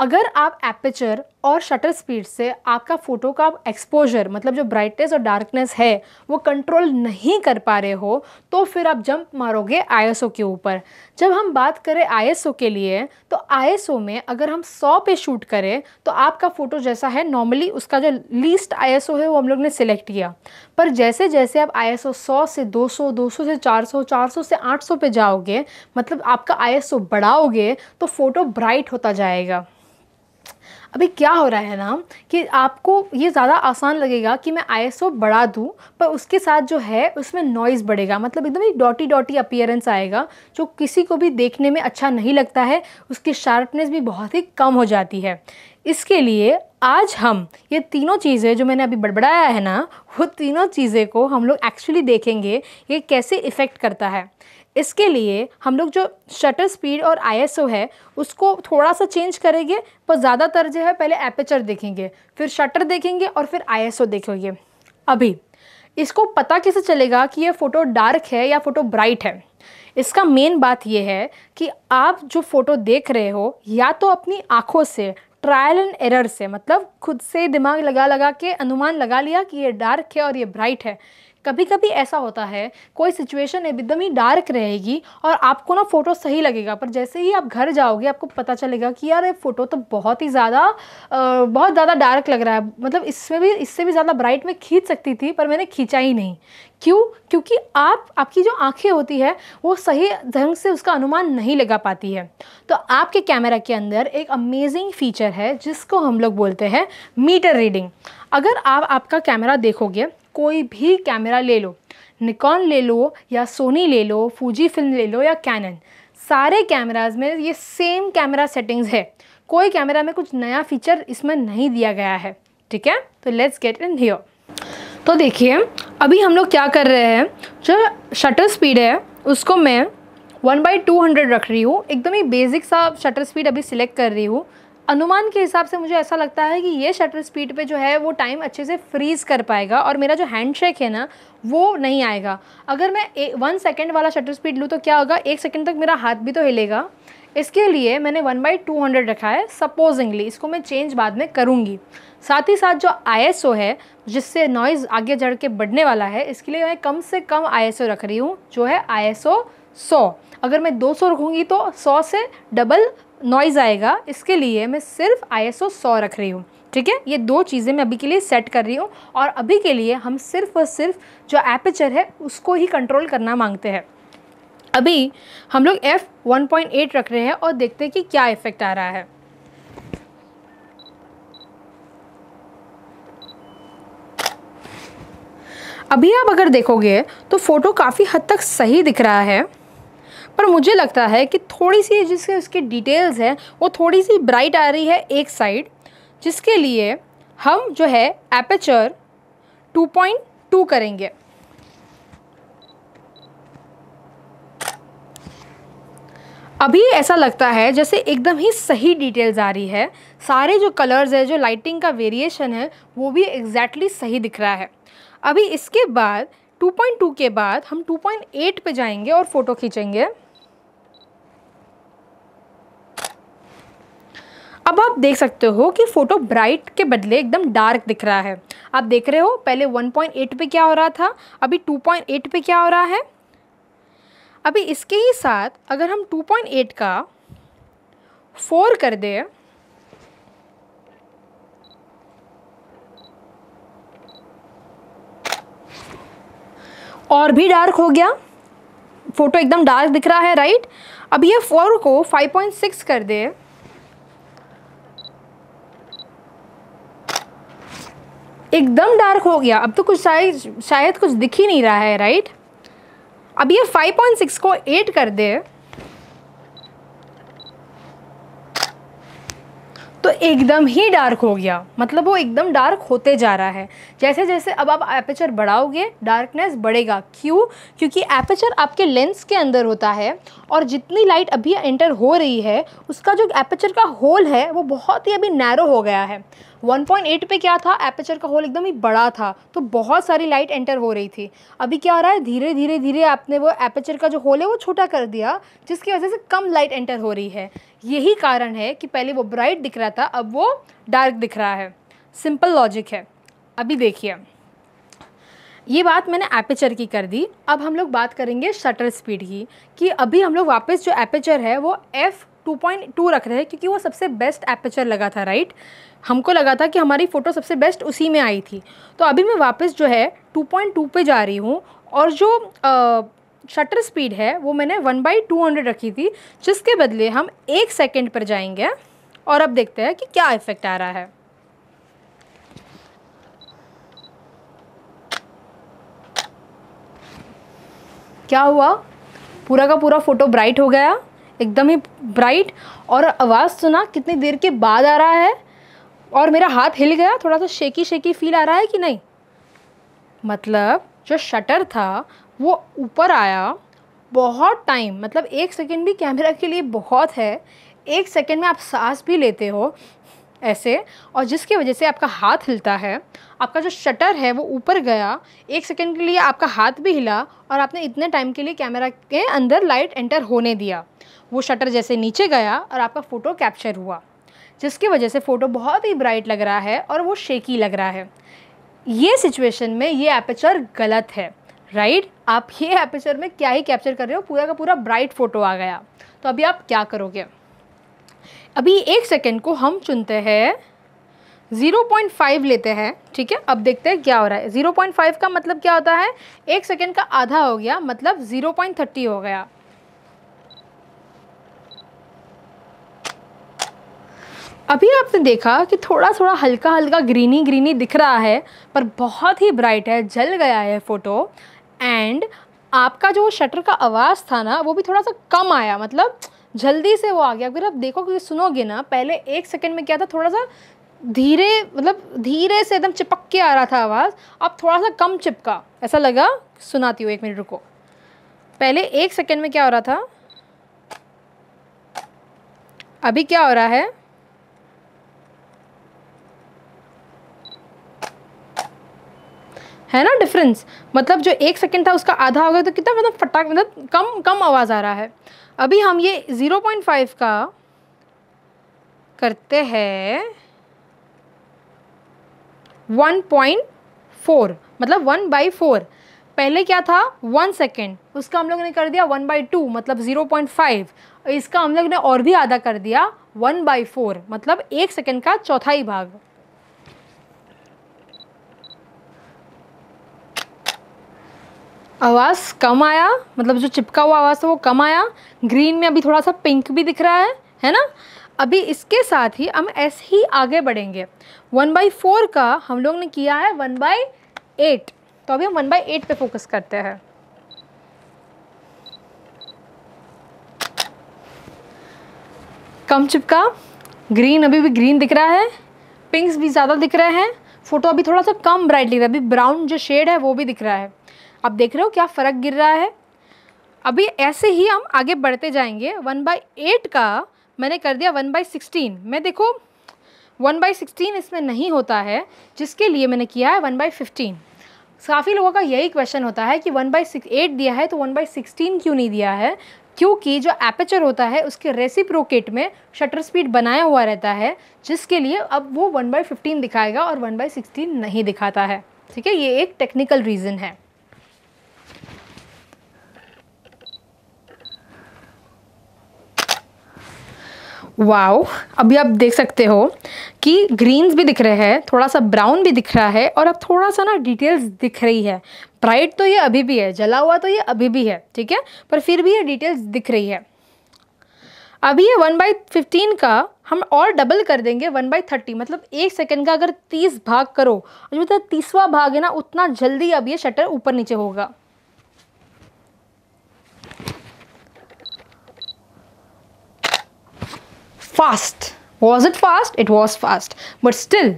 अगर आप एपेचर और शटर स्पीड से आपका फ़ोटो का एक्सपोजर मतलब जो ब्राइटनेस और डार्कनेस है वो कंट्रोल नहीं कर पा रहे हो तो फिर आप जंप मारोगे आईएसओ के ऊपर जब हम बात करें आईएसओ के लिए तो आईएसओ में अगर हम 100 पे शूट करें तो आपका फ़ोटो जैसा है नॉर्मली उसका जो लीस्ट आईएसओ है वो हम लोग ने सिलेक्ट किया पर जैसे जैसे आप आई एस से दो सौ से चार सौ से आठ पे जाओगे मतलब आपका आई बढ़ाओगे तो फ़ोटो ब्राइट होता जाएगा अभी क्या हो रहा है ना कि आपको ये ज़्यादा आसान लगेगा कि मैं आई बढ़ा दूँ पर उसके साथ जो है उसमें नॉइज़ बढ़ेगा मतलब एकदम एक डॉटी डॉटी अपियरेंस आएगा जो किसी को भी देखने में अच्छा नहीं लगता है उसकी शार्पनेस भी बहुत ही कम हो जाती है इसके लिए आज हम ये तीनों चीज़ें जो मैंने अभी बड़बड़ाया है ना वो तीनों चीज़ें को हम लोग एक्चुअली देखेंगे ये कैसे इफ़ेक्ट करता है इसके लिए हम लोग जो शटर स्पीड और आईएसओ है उसको थोड़ा सा चेंज करेंगे पर ज़्यादातर जो है पहले एपेचर देखेंगे फिर शटर देखेंगे और फिर आईएसओ देखेंगे अभी इसको पता कैसे चलेगा कि ये फ़ोटो डार्क है या फ़ोटो ब्राइट है इसका मेन बात यह है कि आप जो फ़ोटो देख रहे हो या तो अपनी आँखों से ट्रायल एंड एरर से मतलब खुद से दिमाग लगा लगा के अनुमान लगा लिया कि ये डार्क है और ये ब्राइट है कभी कभी ऐसा होता है कोई सिचुएशन एकदम ही डार्क रहेगी और आपको ना फ़ोटो सही लगेगा पर जैसे ही आप घर जाओगे आपको पता चलेगा कि यार ये फ़ोटो तो बहुत ही ज़्यादा बहुत ज़्यादा डार्क लग रहा है मतलब इसमें भी इससे भी ज़्यादा ब्राइट में खींच सकती थी पर मैंने खींचा ही नहीं क्यों क्योंकि आप आपकी जो आंखें होती है वो सही ढंग से उसका अनुमान नहीं लगा पाती है तो आपके कैमरा के अंदर एक अमेजिंग फ़ीचर है जिसको हम लोग बोलते हैं मीटर रीडिंग अगर आप आपका कैमरा देखोगे कोई भी कैमरा ले लो निकॉन ले लो या सोनी ले लो फूजी फिल्म ले लो या कैनन सारे कैमराज में ये सेम कैमरा सेटिंग्स है कोई कैमरा में कुछ नया फीचर इसमें नहीं दिया गया है ठीक है तो लेट्स गेट इन हियर तो देखिए अभी हम लोग क्या कर रहे हैं जो शटर स्पीड है उसको मैं वन बाई टू हंड्रेड रख रही हूँ एकदम ही बेसिक सा शटर स्पीड अभी सिलेक्ट कर रही हूँ अनुमान के हिसाब से मुझे ऐसा लगता है कि ये शटर स्पीड पे जो है वो टाइम अच्छे से फ्रीज़ कर पाएगा और मेरा जो हैंड शेक है ना वो नहीं आएगा अगर मैं ए, वन सेकेंड वाला शटर स्पीड लूँ तो क्या होगा एक सेकेंड तक मेरा हाथ भी तो हिलेगा इसके लिए मैंने वन बाई टू हंड्रेड रखा है सपोजिंगली इसको मैं चेंज बाद में करूँगी साथ ही साथ जो आई है जिससे नॉइज़ आगे जड़ के बढ़ने वाला है इसके लिए मैं कम से कम आई रख रही हूँ जो है आई एस सौ अगर मैं 200 रखूँगी तो 100 से डबल नॉइज़ आएगा इसके लिए मैं सिर्फ आई एस रख रही हूँ ठीक है ये दो चीज़ें मैं अभी के लिए सेट कर रही हूँ और अभी के लिए हम सिर्फ और सिर्फ जो एपेचर है उसको ही कंट्रोल करना मांगते हैं अभी हम लोग एफ़ 1.8 रख रहे हैं और देखते हैं कि क्या इफ़ेक्ट आ रहा है अभी आप अगर देखोगे तो फ़ोटो काफ़ी हद तक सही दिख रहा है पर मुझे लगता है कि थोड़ी सी जिसके उसकी डिटेल्स हैं वो थोड़ी सी ब्राइट आ रही है एक साइड जिसके लिए हम जो है एपेचर 2.2 करेंगे अभी ऐसा लगता है जैसे एकदम ही सही डिटेल्स आ रही है सारे जो कलर्स है जो लाइटिंग का वेरिएशन है वो भी एग्जैक्टली exactly सही दिख रहा है अभी इसके बाद 2.2 के बाद हम 2.8 पे जाएंगे और फ़ोटो खींचेंगे अब आप देख सकते हो कि फ़ोटो ब्राइट के बदले एकदम डार्क दिख रहा है आप देख रहे हो पहले 1.8 पे क्या हो रहा था अभी 2.8 पे क्या हो रहा है अभी इसके ही साथ अगर हम 2.8 का फोर कर दें और भी डार्क हो गया फ़ोटो एकदम डार्क दिख रहा है राइट अब ये फोर को 5.6 कर दे एकदम डार्क हो गया अब तो कुछ शायद शायद कुछ दिख ही नहीं रहा है राइट अब ये 5.6 को 8 कर दे तो एकदम ही डार्क हो गया मतलब वो एकदम डार्क होते जा रहा है जैसे जैसे अब आप एपेचर बढ़ाओगे डार्कनेस बढ़ेगा क्यों क्योंकि एपेचर आपके लेंस के अंदर होता है और जितनी लाइट अभी एंटर हो रही है उसका जो एपेचर का होल है वो बहुत ही अभी नैरो हो गया है 1.8 पे क्या था एपेचर का होल एकदम ही बड़ा था तो बहुत सारी लाइट एंटर हो रही थी अभी क्या आ रहा है धीरे धीरे धीरे आपने वो एपेचर का जो होल है वो छोटा कर दिया जिसकी वजह से कम लाइट एंटर हो रही है यही कारण है कि पहले वो ब्राइट दिख रहा था अब वो डार्क दिख रहा है सिंपल लॉजिक है अभी देखिए ये बात मैंने एपेचर की कर दी अब हम लोग बात करेंगे शटर स्पीड की कि अभी हम लोग वापस जो एपेचर है वो एफ़ 2.2 रख रहे हैं क्योंकि वो सबसे बेस्ट एपेचर लगा था राइट हमको लगा था कि हमारी फ़ोटो सबसे बेस्ट उसी में आई थी तो अभी मैं वापस जो है 2.2 पे जा रही हूँ और जो शटर स्पीड है वो मैंने वन बाई टू हंड्रेड रखी थी जिसके बदले हम एक सेकेंड पर जाएंगे और अब देखते हैं कि क्या इफ़ेक्ट आ रहा है क्या हुआ पूरा का पूरा फ़ोटो ब्राइट हो गया एकदम ही ब्राइट और आवाज़ सुना कितनी देर के बाद आ रहा है और मेरा हाथ हिल गया थोड़ा सा शेकी शेकी फील आ रहा है कि नहीं मतलब जो शटर था वो ऊपर आया बहुत टाइम मतलब एक सेकेंड भी कैमरा के लिए बहुत है एक सेकेंड में आप सांस भी लेते हो ऐसे और जिसकी वजह से आपका हाथ हिलता है आपका जो शटर है वो ऊपर गया एक सेकेंड के लिए आपका हाथ भी हिला और आपने इतने टाइम के लिए कैमरा के अंदर लाइट एंटर होने दिया वो शटर जैसे नीचे गया और आपका फ़ोटो कैप्चर हुआ जिसकी वजह से फ़ोटो बहुत ही ब्राइट लग रहा है और वो शेकी लग रहा है ये सिचुएशन में ये एपेचर गलत है राइट आप ये एपेचर में क्या ही कैप्चर कर रहे हो पूरा का पूरा ब्राइट फ़ोटो आ गया तो अभी आप क्या करोगे अभी एक सेकेंड को हम चुनते हैं 0.5 लेते हैं ठीक है अब देखते हैं क्या हो रहा है 0.5 का मतलब क्या होता है एक सेकेंड का आधा हो गया मतलब 0.30 हो गया अभी आपने देखा कि थोड़ा थोड़ा हल्का हल्का ग्रीनी ग्रीनी दिख रहा है पर बहुत ही ब्राइट है जल गया है फ़ोटो एंड आपका जो शटर का आवाज़ था ना वो भी थोड़ा सा कम आया मतलब जल्दी से वो आ गया अगर आप देखो कि सुनोगे ना पहले एक सेकंड में क्या था थोड़ा सा धीरे मतलब धीरे से एकदम चिपक के आ रहा था आवाज़ अब थोड़ा सा कम चिपका ऐसा लगा सुनाती हूँ एक मिनट रुको पहले एक सेकंड में क्या हो रहा था अभी क्या हो रहा है है ना डिफरेंस मतलब जो एक सेकंड था उसका आधा हो गया तो कितना मतलब फटाक मतलब कम कम आवाज़ आ रहा है अभी हम ये ज़ीरो पॉइंट फाइव का करते हैं वन पॉइंट फोर मतलब वन बाई फोर पहले क्या था वन सेकेंड उसका हम लोग ने कर दिया वन बाई टू मतलब ज़ीरो पॉइंट फाइव इसका हम लोग ने और भी आधा कर दिया वन बाई फोर मतलब एक सेकेंड का चौथाई भाग आवाज़ कम आया मतलब जो चिपका हुआ आवाज़ था वो कम आया ग्रीन में अभी थोड़ा सा पिंक भी दिख रहा है है ना अभी इसके साथ ही हम ऐसे ही आगे बढ़ेंगे वन बाई फोर का हम लोग ने किया है वन बाई एट तो अभी हम वन बाई एट पर फोकस करते हैं कम चिपका ग्रीन अभी भी ग्रीन दिख रहा है पिंक्स भी ज़्यादा दिख रहे हैं फ़ोटो अभी थोड़ा सा कम ब्राइट दिख रहा है अभी ब्राउन जो शेड है वो भी दिख रहा है आप देख रहे हो क्या फ़र्क गिर रहा है अभी ऐसे ही हम आगे बढ़ते जाएंगे वन बाई एट का मैंने कर दिया वन बाई सिक्सटीन मैं देखो वन बाई सिक्सटीन इसमें नहीं होता है जिसके लिए मैंने किया है वन बाई फिफ्टीन काफ़ी लोगों का यही क्वेश्चन होता है कि वन बाई सिक्स एट दिया है तो वन बाई सिक्सटीन क्यों नहीं दिया है क्योंकि जो एपेचर होता है उसके रेसिप्रोकेट में शटर स्पीड बनाया हुआ रहता है जिसके लिए अब वो वन बाई फिफ्टीन दिखाएगा और वन बाई सिक्सटीन नहीं दिखाता है ठीक है ये एक टेक्निकल रीज़न है वाओ अभी आप देख सकते हो कि ग्रीन्स भी दिख रहे हैं थोड़ा सा ब्राउन भी दिख रहा है और अब थोड़ा सा ना डिटेल्स दिख रही है ब्राइट तो ये अभी भी है जला हुआ तो ये अभी भी है ठीक है पर फिर भी ये डिटेल्स दिख रही है अभी ये वन बाई फिफ्टीन का हम और डबल कर देंगे वन बाई थर्टी मतलब एक सेकेंड का अगर तीस भाग करो जो मतलब तीसवा भाग है ना उतना जल्दी अब ये शटर ऊपर नीचे होगा fast was it fast it was fast but still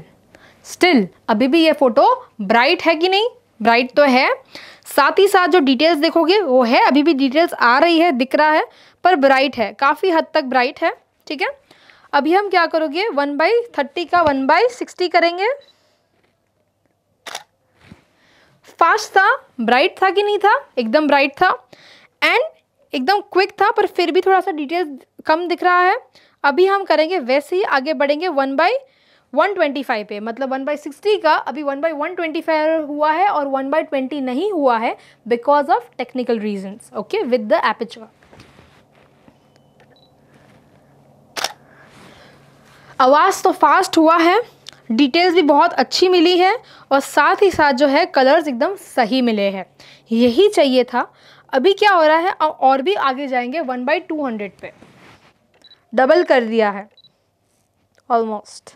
still अभी भी ये फोटो ब्राइट है कि नहीं ब्राइट तो है साथ ही साथ जो डिटेल्स देखोगे वो है अभी भी डिटेल्स आ रही है दिख रहा है पर ब्राइट है काफ़ी हद तक ब्राइट है ठीक है अभी हम क्या करोगे वन बाई थर्टी का वन बाई सिक्सटी करेंगे फास्ट था ब्राइट था कि नहीं था एकदम ब्राइट था एंड एकदम क्विक था पर फिर भी थोड़ा सा डिटेल्स कम दिख रहा है अभी हम करेंगे वैसे ही आगे बढ़ेंगे one by one twenty five पे मतलब वन बाई सिक्सटी का अभी one by one twenty five हुआ है और वन बाई ट्वेंटी नहीं हुआ है because of technical reason okay with the aperture आवाज़ तो फास्ट हुआ है डिटेल्स भी बहुत अच्छी मिली है और साथ ही साथ जो है कलर्स एकदम सही मिले हैं यही चाहिए था अभी क्या हो रहा है और भी आगे जाएंगे वन बाई टू हंड्रेड पे डबल कर दिया है ऑलमोस्ट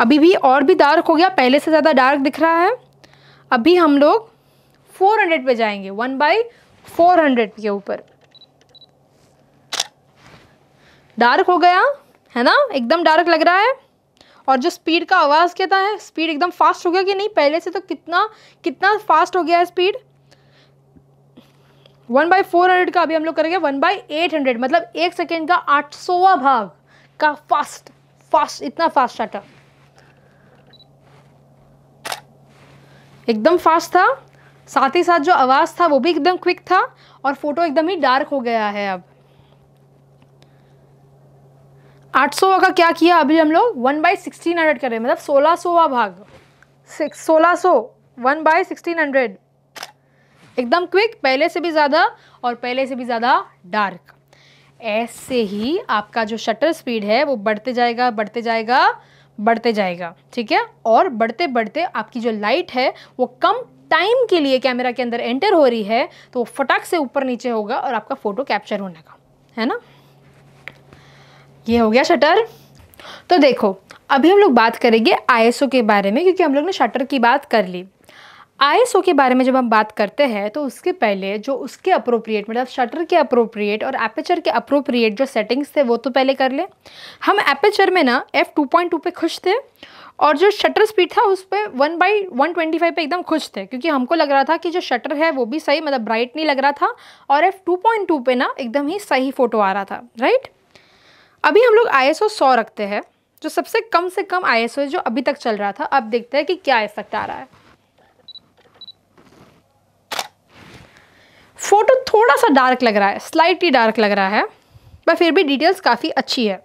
अभी भी और भी डार्क हो गया पहले से ज़्यादा डार्क दिख रहा है अभी हम लोग 400 पे जाएंगे वन बाई फोर के ऊपर डार्क हो गया है ना एकदम डार्क लग रहा है और जो स्पीड का आवाज़ कहता है स्पीड एकदम फास्ट हो गया कि नहीं पहले से तो कितना कितना फास्ट हो गया है speed one by four hundred का अभी हम लोग करेंगे वन बाई एट हंड्रेड मतलब एक सेकेंड का आठ सौवा भाग का फास्ट फास्ट इतना फास्ट चाटा एकदम फास्ट था साथ ही साथ जो आवाज़ था वो भी एकदम क्विक था और फोटो एकदम ही डार्क हो गया है अब 800 का क्या किया अभी हम लोग वन बाई सिक्सटीन हंड्रेड करें मतलब सोलह सोवा भाग सिक्स सोलह सौ वन बाई सिक्सटीन हंड्रेड एकदम क्विक पहले से भी ज़्यादा और पहले से भी ज़्यादा डार्क ऐसे ही आपका जो शटर स्पीड है वो बढ़ते जाएगा बढ़ते जाएगा बढ़ते जाएगा ठीक है और बढ़ते बढ़ते आपकी जो लाइट है वो कम टाइम के लिए कैमरा के अंदर एंटर हो रही है तो वो फटाक से ऊपर नीचे होगा और आपका फ़ोटो कैप्चर होने का है ना ये हो गया शटर तो देखो अभी हम लोग बात करेंगे आईएसओ के बारे में क्योंकि हम लोग ने शटर की बात कर ली आईएसओ के बारे में जब हम बात करते हैं तो उसके पहले जो उसके अप्रोप्रिएट मतलब शटर के अप्रोप्रिएट और एपेचर के अप्रोप्रिएट जो सेटिंग्स थे वो तो पहले कर लें हम एपेचर में ना एफ़ टू पॉइंट टू पर खुश थे और जो शटर स्पीड था उस पर one by one twenty five पर एकदम खुश थे क्योंकि हमको लग रहा था कि जो शटर है वो भी सही मतलब ब्राइट नहीं लग रहा था और एफ़ टू पॉइंट टू पर ना एकदम ही सही फ़ोटो आ रहा था राइट अभी हम लोग आई एस ओ सौ रखते हैं जो सबसे कम से कम आई एस ओ जो अभी तक चल रहा था अब देखते हैं कि क्या इफेक्ट आ रहा है फ़ोटो थोड़ा सा डार्क लग रहा है स्लाइटली डार्क लग रहा है पर फिर भी डिटेल्स काफ़ी अच्छी है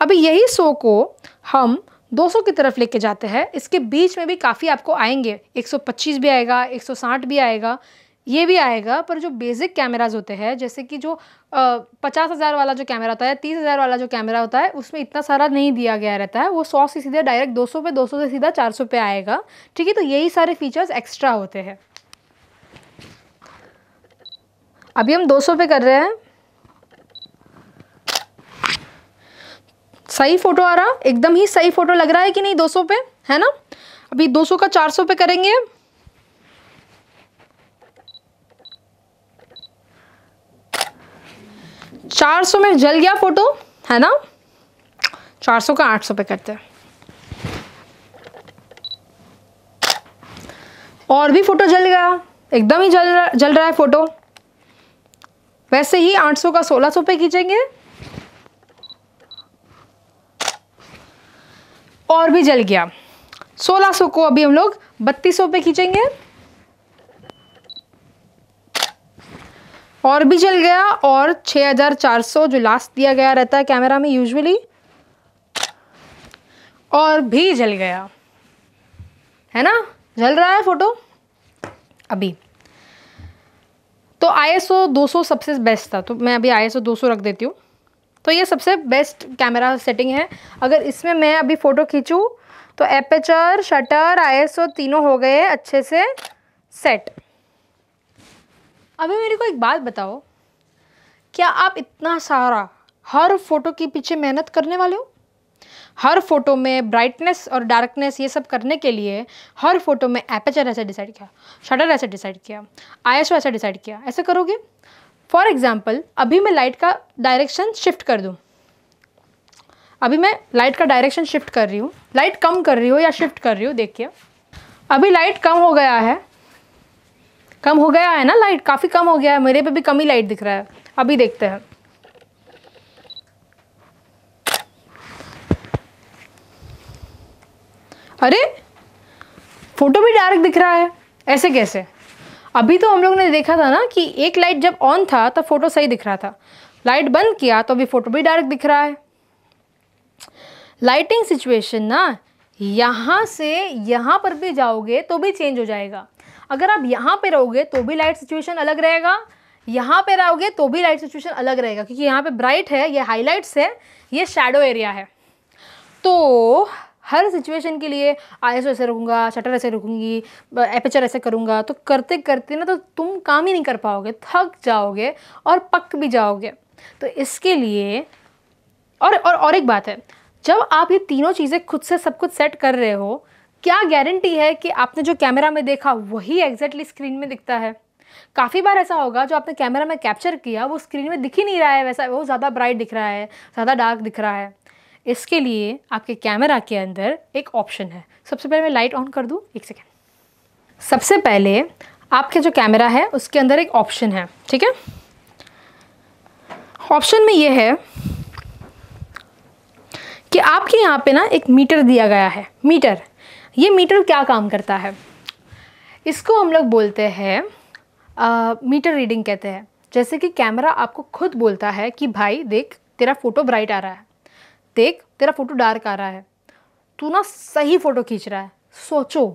अभी यही सो को हम 200 की तरफ लेके जाते हैं इसके बीच में भी काफ़ी आपको आएंगे 125 भी आएगा 160 भी आएगा ये भी आएगा पर जो बेसिक कैमराज होते हैं जैसे कि जो पचास हज़ार वाला जो कैमरा होता है तीस हज़ार वाला जो कैमरा होता है उसमें इतना सारा नहीं दिया गया रहता है वो सौ से सीधा डायरेक्ट दो सौ पे दो सौ से सीधा चार सौ पे आएगा ठीक है तो यही सारे फीचर्स एक्स्ट्रा होते हैं अभी हम 200 पे कर रहे हैं सही फ़ोटो आ रहा एकदम ही सही फ़ोटो लग रहा है कि नहीं 200 पे है ना अभी 200 का 400 पे करेंगे चार सौ में जल गया फोटो है ना चार सौ का आठ सौ पे करते हैं और भी फोटो जल गया एकदम ही जल रहा जल रहा है फोटो वैसे ही 800 का 1600 पे खींचेंगे और भी जल गया 1600 को अभी हम लोग 3200 पे खींचेंगे और भी जल गया और 6400 जो लास्ट दिया गया रहता है कैमरा में यूजुअली और भी जल गया है ना जल रहा है फोटो अभी तो आई एस सबसे बेस्ट था तो मैं अभी आई एस रख देती हूँ तो ये सबसे बेस्ट कैमरा सेटिंग है अगर इसमें मैं अभी फ़ोटो खींचूँ तो एपेचर शटर आई तीनों हो गए अच्छे से सेट अभी मेरे को एक बात बताओ क्या आप इतना सारा हर फ़ोटो के पीछे मेहनत करने वाले हो हर फोटो में ब्राइटनेस और डार्कनेस ये सब करने के लिए हर फोटो में एपेचर ऐसे डिसाइड किया शटर ऐसे डिसाइड किया आई ऐसा डिसाइड किया ऐसे करोगे फॉर एग्ज़ाम्पल अभी मैं लाइट का डायरेक्शन शिफ्ट कर दूँ अभी मैं लाइट का डायरेक्शन शिफ्ट कर रही हूँ लाइट कम कर रही हो या शिफ्ट कर रही हो देखिए अभी लाइट कम हो गया है कम हो गया है ना लाइट काफ़ी कम हो गया है मेरे पे भी कम ही लाइट दिख रहा है अभी देखते हैं अरे फोटो भी डायरेक्ट दिख रहा है ऐसे कैसे अभी तो हम लोग ने देखा था ना कि एक लाइट जब ऑन था तब फोटो सही दिख रहा था लाइट बंद किया तो अभी फोटो भी डार्क दिख रहा है लाइटिंग सिचुएशन ना यहाँ से यहाँ पर भी जाओगे तो भी चेंज हो जाएगा अगर आप यहाँ पे रहोगे तो भी लाइट सिचुएशन अलग रहेगा यहाँ पे रहोगे तो भी लाइट सिचुएशन अलग रहेगा क्योंकि यहाँ पे ब्राइट है ये हाईलाइट्स है ये शेडो एरिया है तो हर सिचुएशन के लिए आई एस ऐसे रखूँगा शटर ऐसे रुकूंगी एपेचर ऐसे करूँगा तो करते करते ना तो तुम काम ही नहीं कर पाओगे थक जाओगे और पक भी जाओगे तो इसके लिए और और और एक बात है जब आप ये तीनों चीज़ें खुद से सब कुछ सेट कर रहे हो क्या गारंटी है कि आपने जो कैमरा में देखा वही एग्जैक्टली स्क्रीन में दिखता है काफ़ी बार ऐसा होगा जो आपने कैमरा में कैप्चर किया वो स्क्रीन में दिख ही नहीं रहा है वैसा वो ज़्यादा ब्राइट दिख रहा है ज़्यादा डार्क दिख रहा है इसके लिए आपके कैमरा के अंदर एक ऑप्शन है सबसे पहले मैं लाइट ऑन कर दूँ एक सेकेंड सबसे पहले आपके जो कैमरा है उसके अंदर एक ऑप्शन है ठीक है ऑप्शन में ये है कि आपके यहाँ पे ना एक मीटर दिया गया है मीटर ये मीटर क्या काम करता है इसको हम लोग बोलते हैं मीटर रीडिंग कहते हैं जैसे कि कैमरा आपको खुद बोलता है कि भाई देख तेरा फ़ोटो ब्राइट आ रहा है देख तेरा फोटो डार्क आ रहा है तू ना सही फ़ोटो खींच रहा है सोचो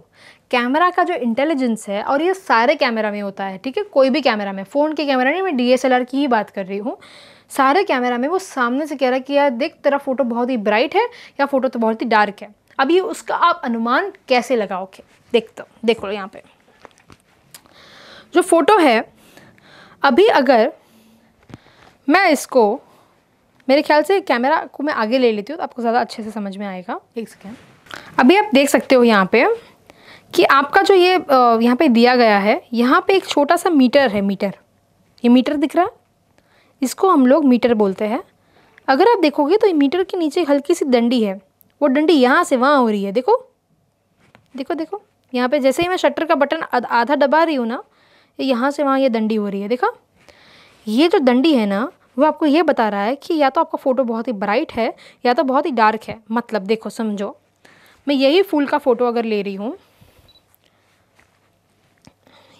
कैमरा का जो इंटेलिजेंस है और ये सारे कैमरा में होता है ठीक है कोई भी कैमरा में फ़ोन के कैमरा नहीं मैं डी की ही बात कर रही हूँ सारे कैमरा में वो सामने से कह रहा है कि यार देख तेरा फ़ोटो बहुत ही ब्राइट है या फ़ोटो तो बहुत ही डार्क है अभी उसका आप अनुमान कैसे लगाओगे देखते देख लो यहाँ पे जो फ़ोटो है अभी अगर मैं इसको मेरे ख्याल से कैमरा को मैं आगे ले लेती हूँ तो आपको ज़्यादा अच्छे से समझ में आएगा एक सेकेंड अभी आप देख सकते हो यहाँ पे कि आपका जो ये यहाँ पे दिया गया है यहाँ पे एक छोटा सा मीटर है मीटर ये मीटर दिख रहा है इसको हम लोग मीटर बोलते हैं अगर आप देखोगे तो ये मीटर के नीचे हल्की सी डंडी है वो डंडी यहाँ से वहाँ हो रही है देखो देखो देखो यहाँ पे जैसे ही मैं शटर का बटन आधा दबा रही हूँ ना यहाँ से वहाँ ये डंडी हो रही है देखा ये जो डंडी है ना वो आपको ये बता रहा है कि या तो आपका फ़ोटो बहुत ही ब्राइट है या तो बहुत ही डार्क है मतलब देखो समझो मैं यही फूल का फ़ोटो अगर ले रही हूँ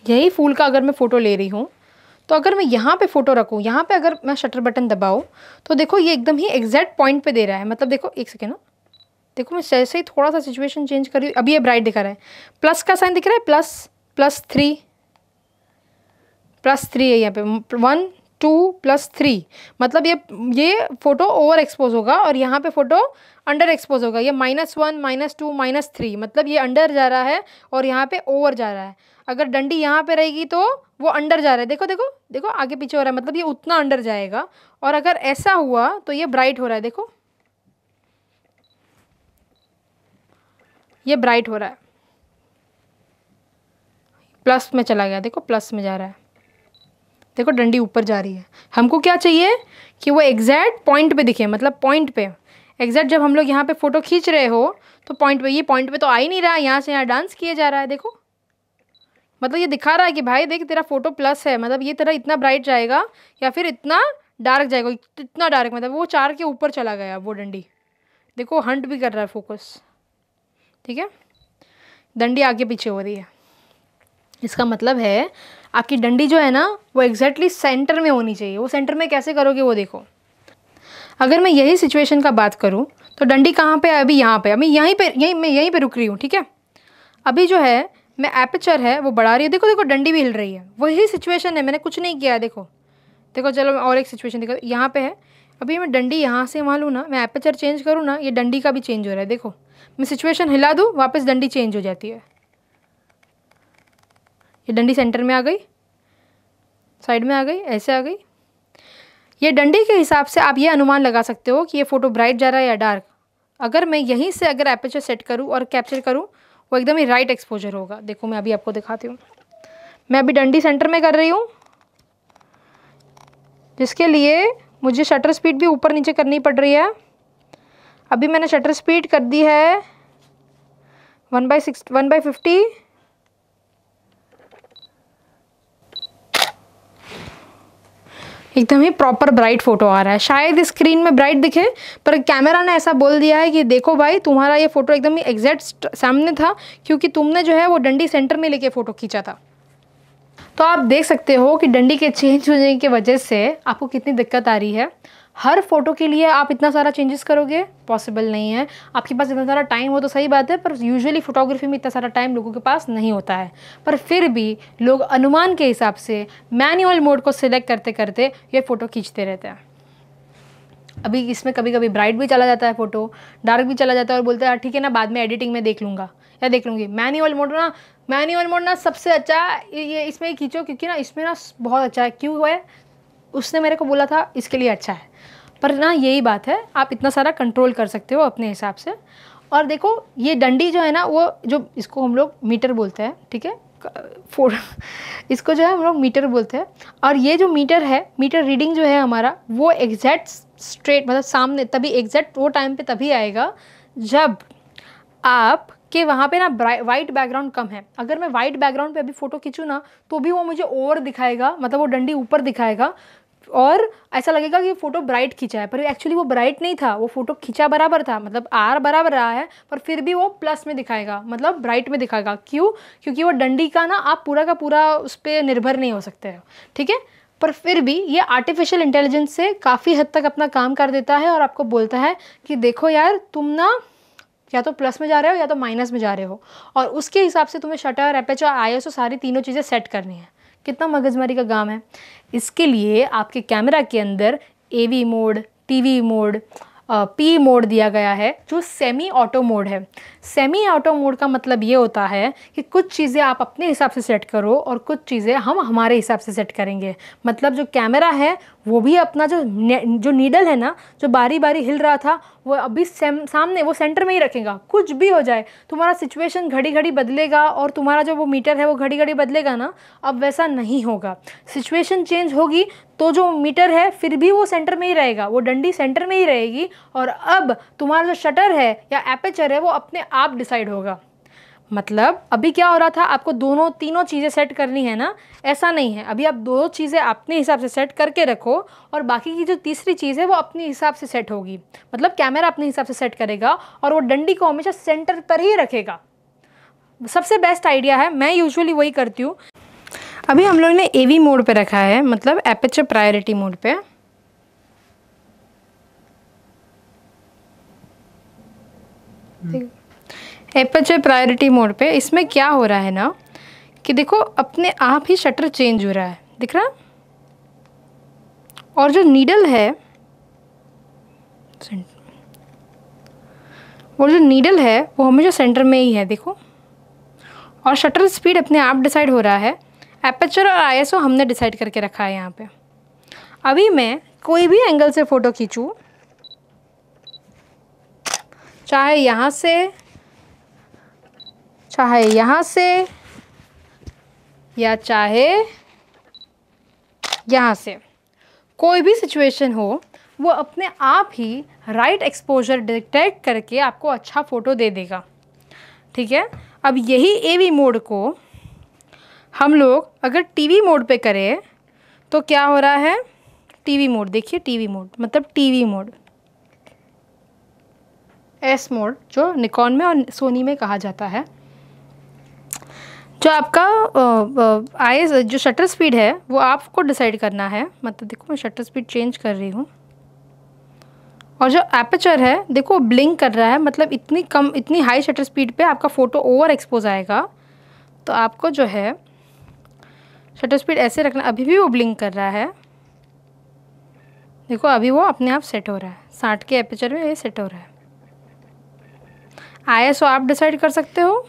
यही फूल का अगर मैं फ़ोटो ले रही हूँ तो अगर मैं यहाँ पे फ़ोटो रखूँ यहाँ पे अगर मैं शटर बटन दबाऊँ तो देखो ये एकदम ही एग्जैक्ट पॉइंट पे दे रहा है मतलब देखो एक सेकेंड ना देखो मैं जैसे ही थोड़ा सा सिचुएशन चेंज कर रही हूँ अभी ये ब्राइट दिखा रहा है प्लस का साइन दिख रहा है plus plus three plus three है यहाँ पे वन टू प्लस थ्री मतलब ये ये फ़ोटो ओवर एक्सपोज होगा और यहाँ पे फ़ोटो अंडर एक्सपोज होगा ये minus one minus two minus three मतलब ये अंडर जा रहा है और यहाँ पे ओवर जा रहा है अगर डंडी यहाँ पे रहेगी तो वो अंडर जा रहा है देखो देखो देखो आगे पीछे हो रहा है मतलब ये उतना अंडर जाएगा और अगर ऐसा हुआ तो ये ब्राइट हो रहा है देखो ये ब्राइट हो रहा है प्लस में चला गया देखो प्लस में जा रहा है देखो डंडी ऊपर जा रही है हमको क्या चाहिए कि वो एग्जैक्ट पॉइंट पे दिखे मतलब पॉइंट पे एग्जैक्ट जब हम लोग यहाँ पे फ़ोटो खींच रहे हो तो पॉइंट पे ये पॉइंट पे तो आ ही नहीं रहा यहाँ से यहाँ डांस किया जा रहा है देखो मतलब ये दिखा रहा है कि भाई देख तेरा फोटो प्लस है मतलब ये तेरा इतना ब्राइट जाएगा या फिर इतना डार्क जाएगा इतना डार्क मतलब वो चार के ऊपर चला गया वो डंडी देखो हंट भी कर रहा है फोकस ठीक है डंडी आगे पीछे हो रही है इसका मतलब है आपकी डंडी जो है ना वो एग्जैक्टली सेंटर में होनी चाहिए वो सेंटर में कैसे करोगे वो देखो अगर मैं यही सिचुएशन का बात करूँ तो डंडी कहाँ पे है अभी यहाँ पे अभी यहीं पे यहीं मैं यहीं पे रुक रही हूँ ठीक है अभी जो है मैं एपिचर है वो बढ़ा रही है देखो देखो डंडी भी हिल रही है वही सिचुएशन है मैंने कुछ नहीं किया है देखो देखो चलो और एक सिचुएशन देखो यहाँ पे है अभी मैं डंडी यहाँ से वहाँ लूँ ना मैं एपचर चेंज करूँ ना ये डंडी का भी चेंज हो रहा है देखो मैं सिचुएशन हिला दूँ वापस डंडी चेंज हो जाती है ये डंडी सेंटर में आ गई साइड में आ गई ऐसे आ गई ये डंडी के हिसाब से आप ये अनुमान लगा सकते हो कि ये फ़ोटो ब्राइट जा रहा है या डार्क अगर मैं यहीं से अगर एपेचर सेट करूँ और कैप्चर करूँ वो एकदम ही राइट एक्सपोजर होगा देखो मैं अभी आपको दिखाती हूँ मैं अभी डंडी सेंटर में कर रही हूँ जिसके लिए मुझे शटर स्पीड भी ऊपर नीचे करनी पड़ रही है अभी मैंने शटर स्पीड कर दी है one by six one by fifty एकदम ही प्रॉपर ब्राइट फोटो आ रहा है शायद स्क्रीन में ब्राइट दिखे पर कैमरा ने ऐसा बोल दिया है कि देखो भाई तुम्हारा ये फ़ोटो एकदम ही एग्जैक्ट सामने था क्योंकि तुमने जो है वो डंडी सेंटर में लेके फ़ोटो खींचा था तो आप देख सकते हो कि डंडी के चेंज होने की वजह से आपको कितनी दिक्कत आ रही है हर फ़ोटो के लिए आप इतना सारा चेंजेस करोगे पॉसिबल नहीं है आपके पास इतना सारा टाइम हो तो सही बात है पर यूजुअली फोटोग्राफी में इतना सारा टाइम लोगों के पास नहीं होता है पर फिर भी लोग अनुमान के हिसाब से मैनुअल मोड को सिलेक्ट करते करते ये फ़ोटो खींचते रहते हैं अभी इसमें कभी कभी ब्राइट भी चला जाता है फ़ोटो डार्क भी चला जाता है और बोलते हैं हाँ, ठीक है ना बाद में एडिटिंग में देख लूँगा या देख लूँगी मैनुअल मोड ना मैनुअल मोड ना सबसे अच्छा ये इसमें खींचो क्योंकि ना इसमें ना बहुत अच्छा है क्यों है उसने मेरे को बोला था इसके लिए अच्छा है पर ना यही बात है आप इतना सारा कंट्रोल कर सकते हो अपने हिसाब से और देखो ये डंडी जो है ना वो जो इसको हम लोग मीटर बोलते हैं ठीक है फोर इसको जो है हम लोग मीटर बोलते हैं और ये जो मीटर है मीटर रीडिंग जो है हमारा वो एग्जैक्ट स्ट्रेट मतलब सामने तभी एग्जैक्ट वो टाइम पे तभी आएगा जब आप के वहाँ पे ना वाइट बैकग्राउंड कम है अगर मैं वाइट बैकग्राउंड पे अभी फ़ोटो खींचूँ ना तो भी वो मुझे ओवर दिखाएगा मतलब वो डंडी ऊपर दिखाएगा और ऐसा लगेगा कि फ़ोटो ब्राइट खींचा है पर एक्चुअली वो ब्राइट नहीं था वो फ़ोटो खींचा बराबर था मतलब आर बराबर रहा है पर फिर भी वो प्लस में दिखाएगा मतलब ब्राइट में दिखाएगा क्यों क्योंकि वो डंडी का ना आप पूरा का पूरा उस पर निर्भर नहीं हो सकते हो ठीक है पर फिर भी ये आर्टिफिशियल इंटेलिजेंस से काफ़ी हद तक अपना काम कर देता है और आपको बोलता है कि देखो यार तुम ना या तो प्लस में जा रहे हो या तो माइनस में जा रहे हो और उसके हिसाब से तुम्हें शटर और आई एस सारी तीनों चीज़ें सेट करनी है कितना मगजमारी का काम है इसके लिए आपके कैमरा के अंदर A mode T V mode P mode दिया गया है जो सेमी ऑटो मोड है सेमी ऑटो मोड का मतलब ये होता है कि कुछ चीज़ें आप अपने हिसाब से सेट करो और कुछ चीज़ें हम हमारे हिसाब से सेट करेंगे मतलब जो कैमरा है वो भी अपना जो जो नीडल है ना जो बारी बारी हिल रहा था वो अभी सामने वो सेंटर में ही रखेगा कुछ भी हो जाए तुम्हारा सिचुएशन घड़ी घड़ी बदलेगा और तुम्हारा जो वो मीटर है वो घड़ी घड़ी बदलेगा ना अब वैसा नहीं होगा सिचुएशन चेंज होगी तो जो मीटर है फिर भी वो सेंटर में ही रहेगा वो डंडी सेंटर में ही रहेगी और अब तुम्हारा जो शटर है या एपेचर है वो अपने आप डिसाइड होगा मतलब अभी क्या हो रहा था आपको दोनों तीनों चीज़ें सेट करनी है ना ऐसा नहीं है अभी आप दो चीज़ें अपने हिसाब से सेट करके रखो और बाकी की जो तीसरी चीज़ है वो अपने हिसाब से सेट होगी मतलब कैमरा अपने हिसाब से सेट करेगा और वो डंडी को हमेशा सेंटर पर ही रखेगा सबसे बेस्ट आइडिया है मैं यूजुअली वही करती हूँ अभी हम लोग ने एवी मोड पर रखा है मतलब एपेचर प्रायोरिटी मोड पर ठीक एपचर प्रायोरिटी मोड पे इसमें क्या हो रहा है ना कि देखो अपने आप ही शटर चेंज हो रहा है दिख रहा और जो नीडल है वो जो नीडल है वो हमेशा सेंटर में ही है देखो और शटर स्पीड अपने आप डिसाइड हो रहा है एपेचर और आई हमने डिसाइड करके रखा है यहाँ पे अभी मैं कोई भी एंगल से फ़ोटो खींचूँ चाहे यहाँ से चाहे यहाँ से या चाहे यहाँ से कोई भी सिचुएशन हो वो अपने आप ही राइट एक्सपोजर डिटेक्ट करके आपको अच्छा फ़ोटो दे देगा ठीक है अब यही एवी मोड को हम लोग अगर टीवी मोड पे करें तो क्या हो रहा है टीवी मोड देखिए टीवी मोड मतलब टीवी मोड एस मोड जो निकॉन में और सोनी में कहा जाता है जो आपका आई जो शटर स्पीड है वो आपको डिसाइड करना है मतलब देखो मैं शटर स्पीड चेंज कर रही हूँ और जो एपेचर है देखो ब्लिंक कर रहा है मतलब इतनी कम इतनी हाई शटर स्पीड पे आपका फ़ोटो ओवर एक्सपोज आएगा तो आपको जो है शटर स्पीड ऐसे रखना अभी भी वो ब्लिंक कर रहा है देखो अभी वो अपने आप सेट हो रहा है साठ के एपेचर में ये सेट हो रहा है आई आप डिसाइड कर सकते हो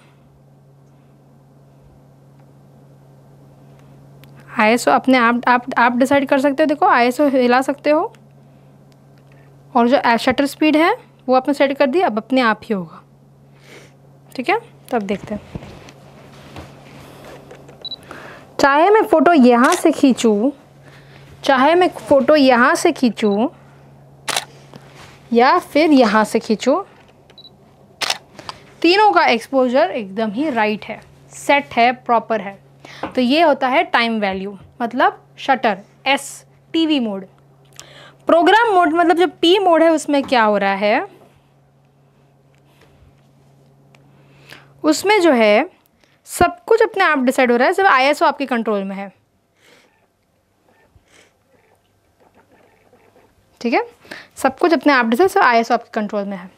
आईएसओ अपने आप आप आप डिसाइड कर सकते हो देखो आईएसओ हिला सकते हो और जो शटर स्पीड है वो आपने सेट कर दी अब अपने आप ही होगा ठीक है तब देखते हैं चाहे मैं फ़ोटो यहाँ से खींचूँ चाहे मैं फ़ोटो यहाँ से खींचूँ या फिर यहाँ से खींचूँ तीनों का एक्सपोजर एकदम ही राइट है सेट है प्रॉपर है तो ये होता है टाइम वैल्यू मतलब shutter S TV mode program mode मतलब जो पी मोड है उसमें क्या हो रहा है उसमें जो है सब कुछ अपने आप डिसाइड हो रहा है सब आईएसओ आपके कंट्रोल में है ठीक है सब कुछ अपने आप डिसाइड सब आईएसओ आपके कंट्रोल में है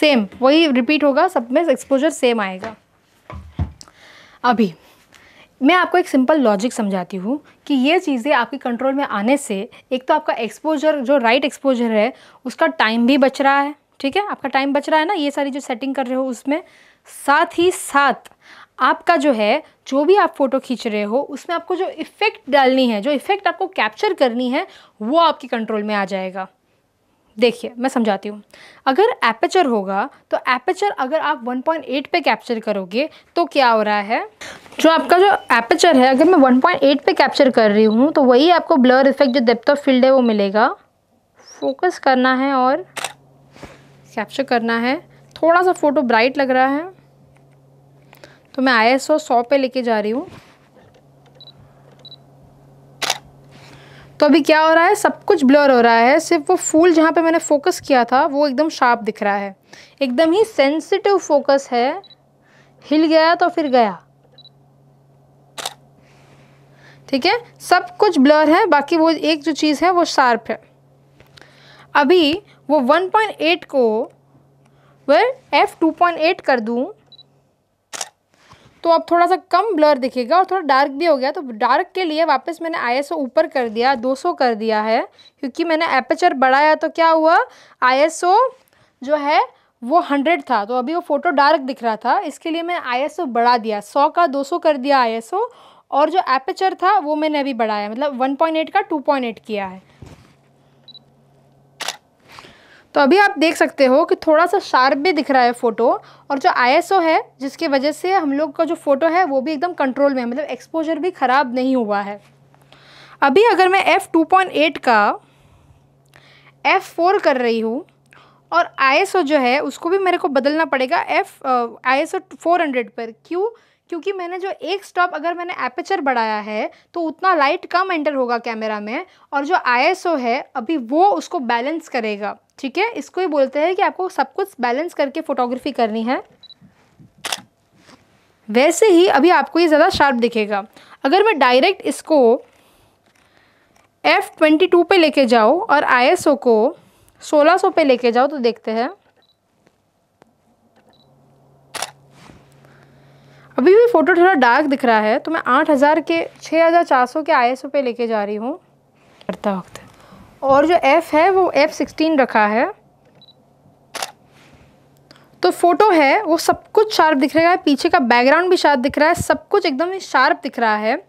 सेम वही रिपीट होगा सब में एक्सपोजर सेम आएगा अभी मैं आपको एक सिंपल लॉजिक समझाती हूँ कि ये चीज़ें आपके कंट्रोल में आने से एक तो आपका एक्सपोजर जो राइट एक्सपोजर है उसका टाइम भी बच रहा है ठीक है आपका टाइम बच रहा है ना ये सारी जो सेटिंग कर रहे हो उसमें साथ ही साथ आपका जो है जो भी आप फ़ोटो खींच रहे हो उसमें आपको जो इफ़ेक्ट डालनी है जो इफ़ेक्ट आपको कैप्चर करनी है वो आपके कंट्रोल में आ जाएगा देखिए मैं समझाती हूँ अगर एपेचर होगा तो एपेचर अगर आप 1.8 पे कैप्चर करोगे तो क्या हो रहा है जो आपका जो एपेचर है अगर मैं 1.8 पे कैप्चर कर रही हूँ तो वही आपको ब्लर इफेक्ट जो डेप्थ ऑफ फील्ड है वो मिलेगा फोकस करना है और कैप्चर करना है थोड़ा सा फ़ोटो ब्राइट लग रहा है तो मैं आई एस ओ सौ पे लेके जा रही हूँ तो अभी क्या हो रहा है सब कुछ ब्लर हो रहा है सिर्फ वो फूल जहाँ पे मैंने फोकस किया था वो एकदम शार्प दिख रहा है एकदम ही सेंसिटिव फोकस है हिल गया तो फिर गया ठीक है सब कुछ ब्लर है बाकी वो एक जो चीज़ है वो शार्प है अभी वो 1.8 को वह एफ टू कर दूँ तो अब थोड़ा सा कम ब्लर दिखेगा और थोड़ा डार्क भी हो गया तो डार्क के लिए वापस मैंने ओ ऊपर कर दिया 200 कर दिया है क्योंकि मैंने एपेचर बढ़ाया तो क्या हुआ ओ जो है वो हंड्रेड था तो अभी वो फ़ोटो डार्क दिख रहा था इसके लिए मैं ओ बढ़ा दिया सौ का दो सौ कर दिया ओ और जो एपेचर था वो मैंने अभी बढ़ाया मतलब एट का एट किया है तो अभी आप देख सकते हो कि थोड़ा सा शार्प भी दिख रहा है फ़ोटो और जो आईएसओ है जिसकी वजह से हम लोग का जो फ़ोटो है वो भी एकदम कंट्रोल में है मतलब एक्सपोजर भी ख़राब नहीं हुआ है अभी अगर मैं एफ़ एट का एफ़ फोर कर रही हूँ और आई जो है उसको भी मेरे को बदलना पड़ेगा एफ आई एस पर क्यों क्योंकि मैंने जो एक स्टॉप अगर मैंने एपेचर बढ़ाया है तो उतना लाइट कम एंटर होगा कैमरा में और जो आई है अभी वो उसको बैलेंस करेगा ठीक है इसको ही बोलते हैं कि आपको सब कुछ बैलेंस करके फ़ोटोग्राफी करनी है वैसे ही अभी आपको ये ज़्यादा शार्प दिखेगा अगर मैं डायरेक्ट इसको एफ़ ट्वेंटी टू पर लेके जाओ और आई को सोलह सौ पे लेके जाओ तो देखते हैं अभी भी फ़ोटो थोड़ा डार्क दिख रहा है तो मैं आठ हज़ार के छः हज़ार चार सौ के आई एस पे लेके जा रही हूँ करता वक्त और जो एफ़ है वो एफ़ सिक्सटीन रखा है तो फ़ोटो है वो सब कुछ शार्प दिख रहा है पीछे का बैकग्राउंड भी शार्प दिख रहा है सब कुछ एकदम शार्प दिख रहा है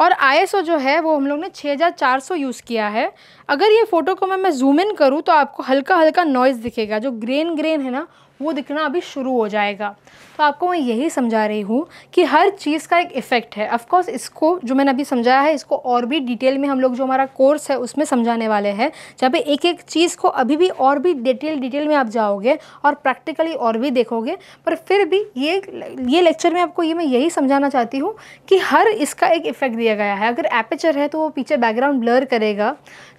और आई जो है वो हम लोग ने 6400 यूज़ किया है अगर ये फ़ोटो को मैं मैं जूम इन करूँ तो आपको हल्का हल्का नॉइज़ दिखेगा जो ग्रेन ग्रेन है ना वो दिखना अभी शुरू हो जाएगा तो आपको मैं यही समझा रही हूँ कि हर चीज़ का एक इफ़ेक्ट है ऑफकोर्स इसको जो मैंने अभी समझाया है इसको और भी डिटेल में हम लोग जो हमारा कोर्स है उसमें समझाने वाले हैं जहाँ पे एक एक चीज़ को अभी भी और भी डिटेल डिटेल में आप जाओगे और प्रैक्टिकली और भी देखोगे पर फिर भी ये ये लेक्चर में आपको ये मैं यही समझाना चाहती हूँ कि हर इसका एक इफ़ेक्ट दिया गया है अगर एपेचर है तो वो पीछे बैकग्राउंड ब्लर करेगा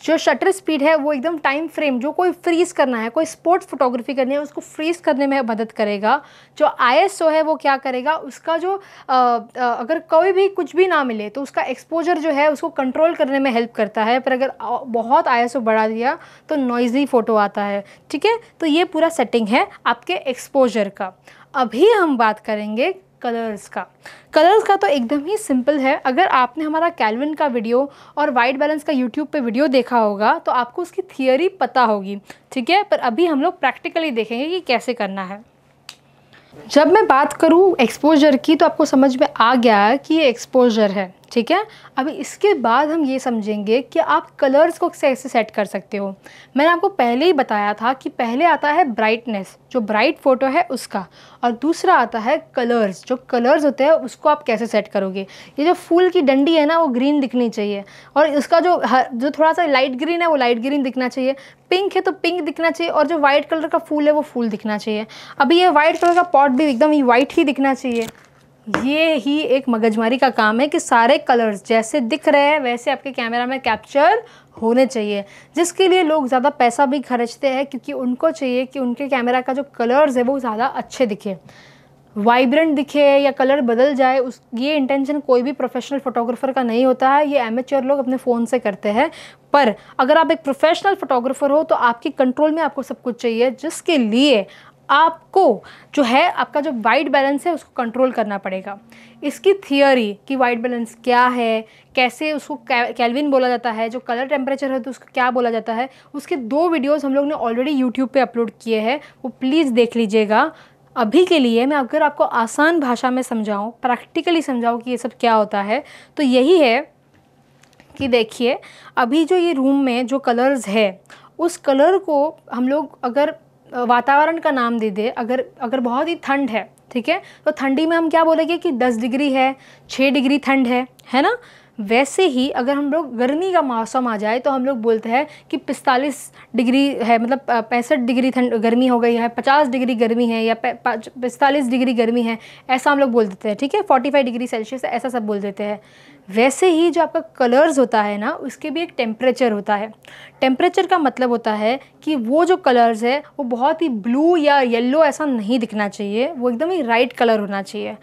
जो शटर स्पीड है वो एकदम टाइम फ्रेम जो कोई फ्रीज़ करना है कोई स्पोर्ट्स फोटोग्राफी करनी है उसको फ्रीज़ करने में मदद करेगा जो आई फेस जो है वो क्या करेगा उसका जो आ, आ, अगर कोई भी कुछ भी ना मिले तो उसका एक्सपोजर जो है उसको कंट्रोल करने में हेल्प करता है पर अगर बहुत आई बढ़ा दिया तो नॉइजी फ़ोटो आता है ठीक है तो ये पूरा सेटिंग है आपके एक्सपोजर का अभी हम बात करेंगे कलर्स का कलर्स का तो एकदम ही सिंपल है अगर आपने हमारा कैलविन का वीडियो और वाइट बैलेंस का यूट्यूब पे वीडियो देखा होगा तो आपको उसकी थियोरी पता होगी ठीक है पर अभी हम लोग प्रैक्टिकली देखेंगे कि कैसे करना है जब मैं बात करूँ एक्सपोजर की तो आपको समझ में आ गया कि ये एक्सपोजर है ठीक है अब इसके बाद हम ये समझेंगे कि आप कलर्स को कैसे सेट कर सकते हो मैंने आपको पहले ही बताया था कि पहले आता है ब्राइटनेस जो ब्राइट फ़ोटो है उसका और दूसरा आता है कलर्स जो कलर्स होते हैं उसको आप कैसे सेट करोगे ये जो फूल की डंडी है ना वो ग्रीन दिखनी चाहिए और उसका जो हर जो थोड़ा सा लाइट ग्रीन है वो लाइट ग्रीन दिखना चाहिए पिंक है तो पिंक दिखना चाहिए और जो वाइट कलर का फूल है वो फूल दिखना चाहिए अभी ये वाइट कलर का पॉट भी एकदम वाइट ही दिखना चाहिए ये ही एक मगजमारी का काम है कि सारे कलर्स जैसे दिख रहे हैं वैसे आपके कैमरा में कैप्चर होने चाहिए जिसके लिए लोग ज़्यादा पैसा भी खर्चते हैं क्योंकि उनको चाहिए कि उनके कैमरा का जो कलर्स है वो ज़्यादा अच्छे दिखे वाइब्रेंट दिखे या कलर बदल जाए उस ये इंटेंशन कोई भी प्रोफेशनल फोटोग्राफर का नहीं होता है ये एमेच्योर लोग अपने फ़ोन से करते हैं पर अगर आप एक प्रोफेशनल फोटोग्राफर हो तो आपके कंट्रोल में आपको सब कुछ चाहिए जिसके लिए आपको जो है आपका जो वाइट बैलेंस है उसको कंट्रोल करना पड़ेगा इसकी थियोरी कि वाइट बैलेंस क्या है कैसे उसको कैलविन बोला जाता है जो कलर टेम्परेचर है तो उसको क्या बोला जाता है उसके दो वीडियोस हम लोग ने ऑलरेडी यूट्यूब पे अपलोड किए हैं वो प्लीज़ देख लीजिएगा अभी के लिए मैं अगर आपको आसान भाषा में समझाऊँ प्रैक्टिकली समझाऊँ कि ये सब क्या होता है तो यही है कि देखिए अभी जो ये रूम में जो कलर्स है उस कलर को हम लोग अगर वातावरण का नाम दे दे अगर अगर बहुत ही ठंड है ठीक है तो ठंडी में हम क्या बोलेंगे कि 10 डिग्री है 6 डिग्री ठंड है है ना वैसे ही अगर हम लोग गर्मी का मौसम आ जाए तो हम लोग बोलते हैं कि पिस्तालीस डिग्री है मतलब पैंसठ डिग्री ठंड गर्मी हो गई है पचास डिग्री गर्मी है या पिस्तालीस डिग्री गर्मी है ऐसा हम लोग बोल देते हैं ठीक है फोर्टी फाइव डिग्री सेल्सियस ऐसा सब बोल देते हैं वैसे ही जो आपका कलर्स होता है ना उसके भी एक टेम्परेचर होता है टेम्परेचर का मतलब होता है कि वो जो कलर्स है वो बहुत ही ब्लू या येल्लो ऐसा नहीं दिखना चाहिए वो एकदम ही राइट कलर होना चाहिए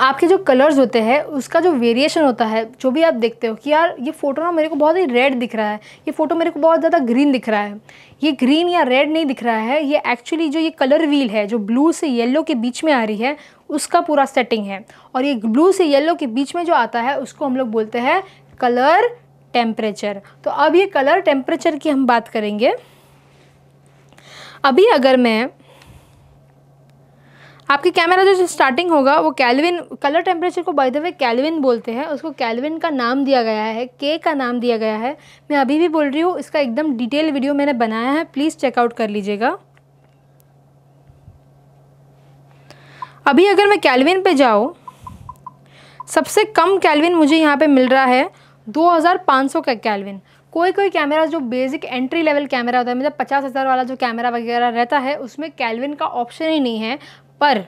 आपके जो कलर्स होते हैं उसका जो वेरिएशन होता है जो भी आप देखते हो कि यार ये फ़ोटो ना मेरे को बहुत ही रेड दिख रहा है ये फ़ोटो मेरे को बहुत ज़्यादा ग्रीन दिख रहा है ये ग्रीन या रेड नहीं दिख रहा है ये एक्चुअली जो ये कलर व्हील है जो ब्लू से येलो के बीच में आ रही है उसका पूरा सेटिंग है और ये ब्लू से येलो के बीच में जो आता है उसको हम लोग बोलते हैं कलर टेम्परेचर तो अब ये कलर टेम्परेचर की हम बात करेंगे अभी अगर मैं आपके कैमरा जो स्टार्टिंग होगा वो कैलविन कलर टेम्परेचर को बाय द वे कैलविन बोलते हैं उसको कैलविन का नाम दिया गया है के का नाम दिया गया है मैं अभी भी बोल रही हूँ इसका एकदम डिटेल वीडियो मैंने बनाया है प्लीज़ चेकआउट कर लीजिएगा अभी अगर मैं कैलविन पे जाऊँ सबसे कम कैलविन मुझे यहाँ पे मिल रहा है 2500 का कैलविन कोई कोई कैमरा जो बेसिक एंट्री लेवल कैमरा होता है मतलब पचास हज़ार वाला जो कैमरा वगैरह रहता है उसमें कैलविन का ऑप्शन ही नहीं है पर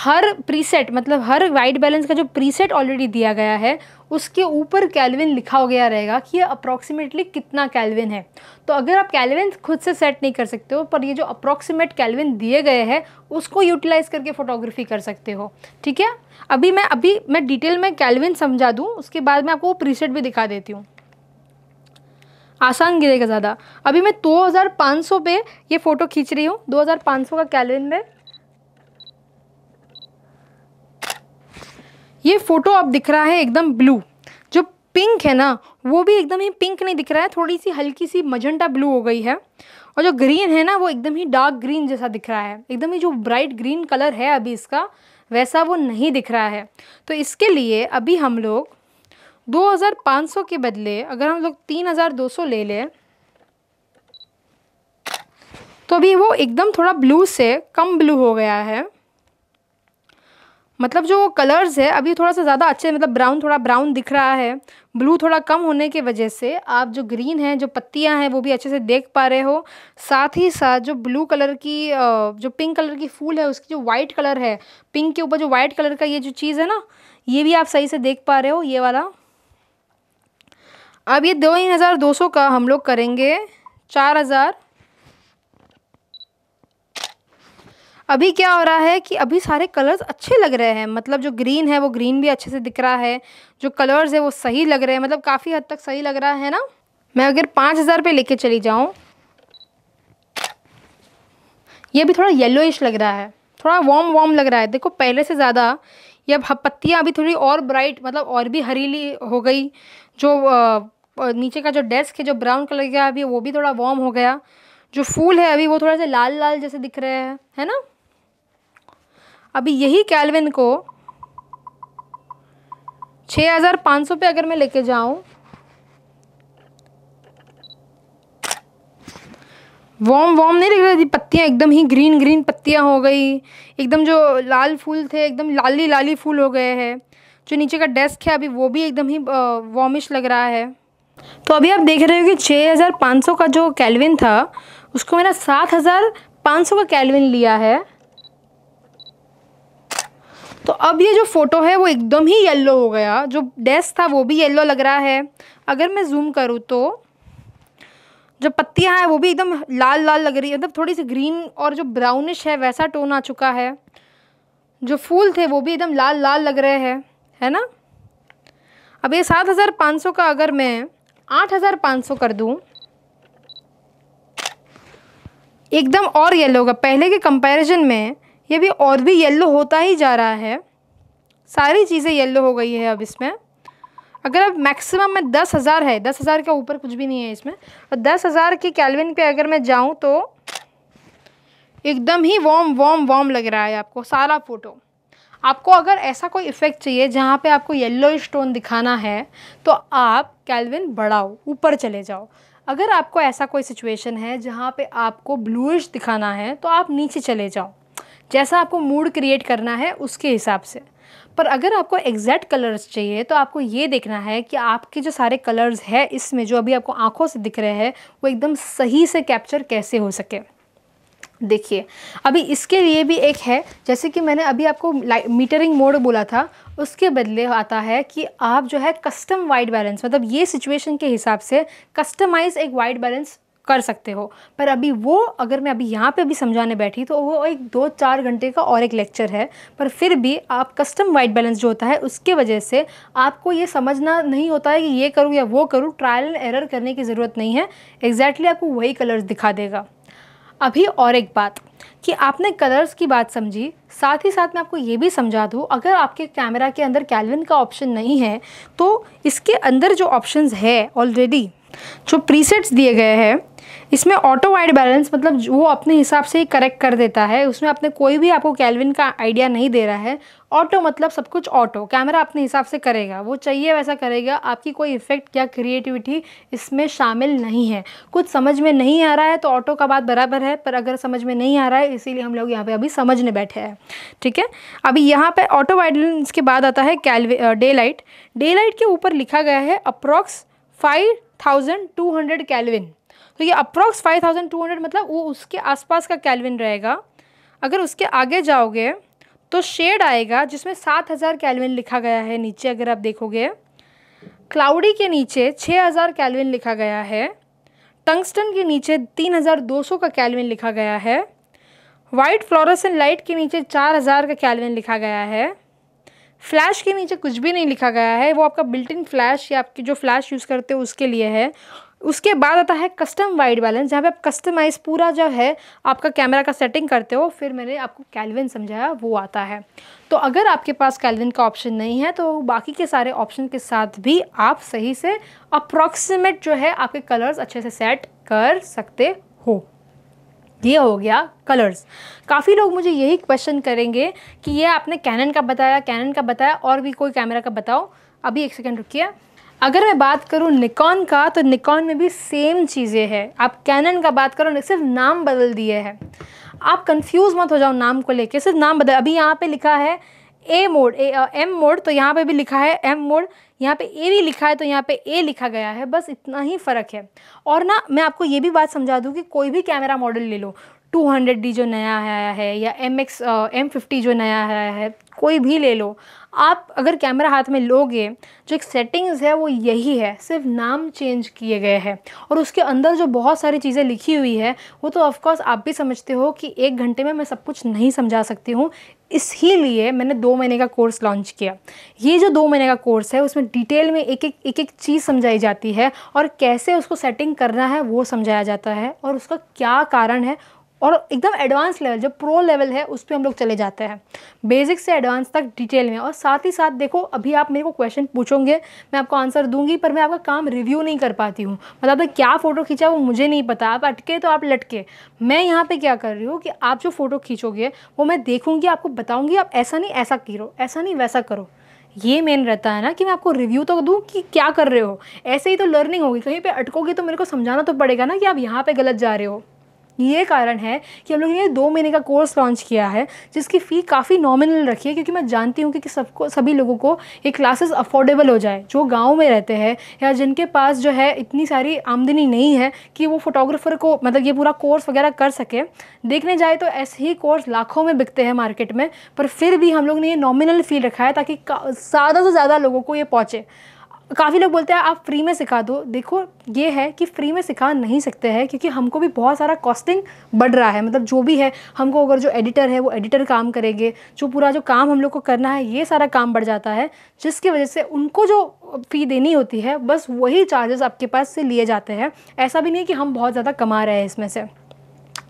हर प्रीसेट मतलब हर वाइट बैलेंस का जो प्रीसेट ऑलरेडी दिया गया है उसके ऊपर कैलविन लिखा हो गया रहेगा कि ये अप्रॉक्सीमेटली कितना कैलविन है तो अगर आप कैलविन खुद से सेट नहीं कर सकते हो पर ये जो अप्रॉक्सीमेट कैलविन दिए गए हैं उसको यूटिलाइज़ करके फोटोग्राफी कर सकते हो ठीक है अभी मैं अभी मैं डिटेल में कैलविन समझा दूँ उसके बाद मैं आपको वो प्रीसेट भी दिखा देती हूँ आसान गिरेगा ज़्यादा अभी मैं 2500 पे ये फ़ोटो खींच रही हूँ 2500 का कैलविन में ये फ़ोटो अब दिख रहा है एकदम ब्लू जो पिंक है ना वो भी एकदम ही पिंक नहीं दिख रहा है थोड़ी सी हल्की सी मजंटा ब्लू हो गई है और जो ग्रीन है ना वो एकदम ही डार्क ग्रीन जैसा दिख रहा है एकदम ही जो ब्राइट ग्रीन कलर है अभी इसका वैसा वो नहीं दिख रहा है तो इसके लिए अभी हम लोग 2500 के बदले अगर हम लोग 3200 ले लें तो अभी वो एकदम थोड़ा ब्लू से कम ब्लू हो गया है मतलब जो कलर्स है अभी थोड़ा सा ज़्यादा अच्छे मतलब ब्राउन थोड़ा ब्राउन दिख रहा है ब्लू थोड़ा कम होने की वजह से आप जो ग्रीन है जो पत्तियां हैं वो भी अच्छे से देख पा रहे हो साथ ही साथ जो ब्लू कलर की जो पिंक कलर की फूल है उसकी जो वाइट कलर है पिंक के ऊपर जो वाइट कलर का ये जो चीज़ है ना ये भी आप सही से देख पा रहे हो ये वाला अब ये दो हज़ार दो सौ का हम लोग करेंगे चार हज़ार अभी क्या हो रहा है कि अभी सारे कलर्स अच्छे लग रहे हैं मतलब जो ग्रीन है वो ग्रीन भी अच्छे से दिख रहा है जो कलर्स है वो सही लग रहे हैं मतलब काफ़ी हद तक सही लग रहा है ना मैं अगर पाँच हज़ार पे लेके चली जाऊँ ये भी थोड़ा येलोइश लग रहा है थोड़ा वार्म वार्म लग रहा है देखो पहले से ज़्यादा ये पत्तियाँ अभी थोड़ी और ब्राइट मतलब और भी हरीली हो गई जो नीचे का जो डेस्क है जो ब्राउन कलर का अभी वो भी थोड़ा वार्म हो गया जो फूल है अभी वो थोड़ा सा लाल लाल जैसे दिख रहे हैं है ना अभी यही कैलविन को 6500 पे अगर मैं लेके जाऊं वॉम वॉम नहीं लग रहा थी पत्तियाँ एकदम ही ग्रीन ग्रीन पत्तियाँ हो गई एकदम जो लाल फूल थे एकदम लाली लाली फूल हो गए हैं जो नीचे का डेस्क है अभी वो भी एकदम ही वॉमिश लग रहा है तो अभी आप देख रहे हो कि 6500 का जो कैलविन था उसको मैंने 7500 का कैलविन लिया है तो अब ये जो फ़ोटो है वो एकदम ही येल्लो हो गया जो डेस्क था वो भी येल्लो लग रहा है अगर मैं जूम करूँ तो जो पत्तियाँ हैं वो भी एकदम लाल लाल लग रही है मतलब थोड़ी सी ग्रीन और जो ब्राउनिश है वैसा टोन आ चुका है जो फूल थे वो भी एकदम लाल लाल लग रहे हैं है ना अब ये सात हज़ार पाँच सौ का अगर मैं आठ हज़ार पाँच सौ कर दूँ एकदम और येलो होगा पहले के कंपैरिजन में ये भी और भी येल्लो होता ही जा रहा है सारी चीज़ें येल्लो हो गई है अब इसमें अगर अब मैक्सिमम में दस हज़ार है दस हज़ार के ऊपर कुछ भी नहीं है इसमें और दस हज़ार के कैलविन पे अगर मैं जाऊँ तो एकदम ही वॉम वॉम वॉम लग रहा है आपको सारा फ़ोटो आपको अगर ऐसा कोई इफ़ेक्ट चाहिए जहाँ पे आपको येल्लो स्टोन दिखाना है तो आप कैलविन बढ़ाओ ऊपर चले जाओ अगर आपको ऐसा कोई सिचुएशन है जहाँ पर आपको ब्लूइश दिखाना है तो आप नीचे चले जाओ जैसा आपको मूड क्रिएट करना है उसके हिसाब से पर अगर आपको एग्जैक्ट कलर्स चाहिए तो आपको ये देखना है कि आपके जो सारे कलर्स है इसमें जो अभी आपको आंखों से दिख रहे हैं वो एकदम सही से कैप्चर कैसे हो सके देखिए अभी इसके लिए भी एक है जैसे कि मैंने अभी आपको मीटरिंग मोड बोला था उसके बदले आता है कि आप जो है कस्टम वाइट बैलेंस मतलब ये सिचुएशन के हिसाब से कस्टमाइज एक वाइट बैलेंस कर सकते हो पर अभी वो अगर मैं अभी यहाँ पे भी समझाने बैठी तो वो एक दो चार घंटे का और एक लेक्चर है पर फिर भी आप कस्टम वाइट बैलेंस जो होता है उसके वजह से आपको ये समझना नहीं होता है कि ये करूँ या वो करूँ ट्रायल एंड एरर करने की ज़रूरत नहीं है एग्जैक्टली exactly आपको वही कलर्स दिखा देगा अभी और एक बात कि आपने कलर्स की बात समझी साथ ही साथ मैं आपको ये भी समझा दूँ अगर आपके कैमरा के अंदर कैलविन का ऑप्शन नहीं है तो इसके अंदर जो ऑप्शंस है ऑलरेडी जो प्रीसेट्स दिए गए हैं इसमें ऑटो वाइड बैलेंस मतलब वो अपने हिसाब से ही करेक्ट कर देता है उसमें अपने कोई भी आपको कैलविन का आइडिया नहीं दे रहा है ऑटो मतलब सब कुछ ऑटो कैमरा अपने हिसाब से करेगा वो चाहिए वैसा करेगा आपकी कोई इफेक्ट या क्रिएटिविटी इसमें शामिल नहीं है कुछ समझ में नहीं आ रहा है तो ऑटो का बात बराबर है पर अगर समझ में नहीं आ रहा है इसीलिए हम लोग यहाँ पे अभी समझने बैठे हैं ठीक है अभी यहाँ पे ऑटो वाइडलेंस के बाद आता है कैलवे डे लाइट डे लाइट के ऊपर लिखा गया है approx five thousand two hundred Kelvin तो ये अप्रॉक्स 5200 मतलब वो उसके आसपास का कैलविन रहेगा अगर उसके आगे जाओगे तो शेड आएगा जिसमें 7000 कैलविन लिखा गया है नीचे अगर आप देखोगे क्लाउडी के नीचे 6000 कैलविन लिखा गया है टंगस्टन के नीचे 3200 का कैलविन लिखा गया है वाइट फ्लोरस लाइट के नीचे 4000 का कैलविन लिखा गया है फ्लैश के नीचे कुछ भी नहीं लिखा गया है वो आपका बिल्ट इन फ्लैश या आपकी जो फ्लैश यूज़ करते हो उसके लिए है उसके बाद आता है कस्टम वाइड बैलेंस जहाँ पे आप कस्टमाइज पूरा जो है आपका कैमरा का सेटिंग करते हो फिर मैंने आपको कैलविन समझाया वो आता है तो अगर आपके पास कैलविन का ऑप्शन नहीं है तो बाकी के सारे ऑप्शन के साथ भी आप सही से अप्रॉक्सीमेट जो है आपके कलर्स अच्छे से सेट कर सकते हो ये हो गया कलर्स काफ़ी लोग मुझे यही क्वेश्चन करेंगे कि ये आपने कैनन का बताया कैनन का बताया और भी कोई कैमरा का बताओ अभी एक सेकेंड रुकिए अगर मैं बात करूँ निकॉन का तो निकॉन में भी सेम चीज़ें हैं आप कैनन का बात करो सिर्फ नाम बदल दिए हैं आप कंफ्यूज मत हो जाओ नाम को लेके सिर्फ नाम बदल अभी यहाँ पे लिखा है A mode A M mode तो यहाँ पे भी लिखा है एम मोड यहाँ पे ए भी लिखा है तो यहाँ पे ए लिखा गया है बस इतना ही फ़र्क है और ना मैं आपको ये भी बात समझा दूँ कि कोई भी कैमरा मॉडल ले लो डी जो नया आया है या एम एक्स एम फिफ्टी जो नया आया है कोई भी ले लो आप अगर कैमरा हाथ में लोगे जो एक सेटिंग्स है वो यही है सिर्फ नाम चेंज किए गए हैं और उसके अंदर जो बहुत सारी चीज़ें लिखी हुई है वो तो ऑफ़कोर्स आप भी समझते हो कि एक घंटे में मैं सब कुछ नहीं समझा सकती हूँ इसी लिए मैंने दो महीने का कोर्स लॉन्च किया ये जो दो महीने का कोर्स है उसमें डिटेल में एक एक एक एक चीज़ समझाई जाती है और कैसे उसको सेटिंग करना है वो समझाया जाता है और उसका क्या कारण है और एकदम एडवांस लेवल जो प्रो लेवल है उस पर हम लोग चले जाते हैं बेसिक से एडवांस तक डिटेल में और साथ ही साथ देखो अभी आप मेरे को क्वेश्चन पूछोगे मैं आपको आंसर दूंगी पर मैं आपका काम रिव्यू नहीं कर पाती हूँ मतलब तो क्या फ़ोटो खींचा वो मुझे नहीं पता आप अटके तो आप लटके मैं यहाँ पर क्या कर रही हूँ कि आप जो फ़ोटो खींचोगे वो मैं देखूँगी आपको बताऊँगी आप ऐसा नहीं ऐसा करो ऐसा नहीं वैसा करो ये मेन रहता है ना कि मैं आपको रिव्यू तो दूँ कि क्या कर रहे हो ऐसे ही तो लर्निंग होगी कहीं पे अटकोगे तो मेरे को समझाना तो पड़ेगा ना कि आप यहाँ पे गलत जा रहे हो ये कारण है कि हम लोगों ने दो महीने का कोर्स लॉन्च किया है जिसकी फ़ी काफ़ी नॉमिनल रखी है क्योंकि मैं जानती हूँ कि, कि सबको सभी लोगों को ये क्लासेस अफोर्डेबल हो जाए जो गाँव में रहते हैं या जिनके पास जो है इतनी सारी आमदनी नहीं है कि वो फोटोग्राफ़र को मतलब ये पूरा कोर्स वगैरह कर सके देखने जाए तो ऐसे ही कोर्स लाखों में बिकते हैं मार्केट में पर फिर भी हम लोग ने ये नॉमिनल फ़ी रखा है ताकि ज़्यादा से ज़्यादा लोगों को ये पहुँचे काफ़ी लोग बोलते हैं आप फ्री में सिखा दो देखो ये है कि फ्री में सिखा नहीं सकते हैं क्योंकि हमको भी बहुत सारा कॉस्टिंग बढ़ रहा है मतलब जो भी है हमको अगर जो एडिटर है वो एडिटर काम करेंगे जो पूरा जो काम हम लोग को करना है ये सारा काम बढ़ जाता है जिसकी वजह से उनको जो फ़ी देनी होती है बस वही चार्जेस आपके पास से लिए जाते हैं ऐसा भी नहीं कि हम बहुत ज़्यादा कमा रहे हैं इसमें से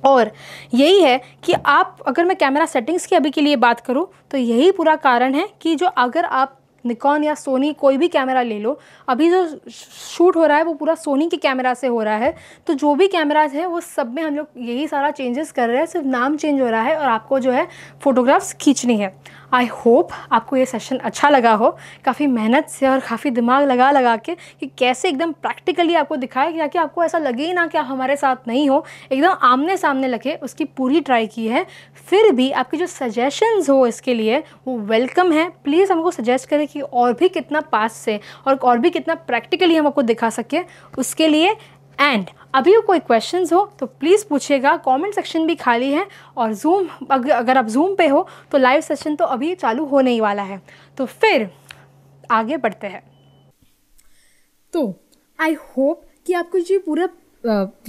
और यही है कि आप अगर मैं कैमरा सेटिंग्स की अभी के लिए बात करूं तो यही पूरा कारण है कि जो अगर आप निकॉन या सोनी कोई भी कैमरा ले लो अभी जो शूट हो रहा है वो पूरा सोनी के कैमरा से हो रहा है तो जो भी कैमराज है वो सब में हम लोग यही सारा चेंजेस कर रहे हैं सिर्फ नाम चेंज हो रहा है और आपको जो है फ़ोटोग्राफ्स खींचनी है आई होप आपको ये सेशन अच्छा लगा हो काफ़ी मेहनत से और काफ़ी दिमाग लगा लगा के कि कैसे एकदम प्रैक्टिकली आपको दिखाया गया कि आपको ऐसा लगे ही ना कि आप हमारे साथ नहीं हो एकदम आमने सामने लगे उसकी पूरी ट्राई की है फिर भी आपके जो सजेशंस हो इसके लिए वो वेलकम है प्लीज़ हमको सजेस्ट करें कि और भी कितना पास से और और भी कितना प्रैक्टिकली हम आपको दिखा सकें उसके लिए एंड अभी कोई क्वेश्चन हो तो प्लीज़ पूछिएगा कमेंट सेक्शन भी खाली है और जूम अगर, अगर आप जूम पे हो तो लाइव सेशन तो अभी चालू होने ही वाला है तो फिर आगे बढ़ते हैं तो आई होप कि आपको ये पूरा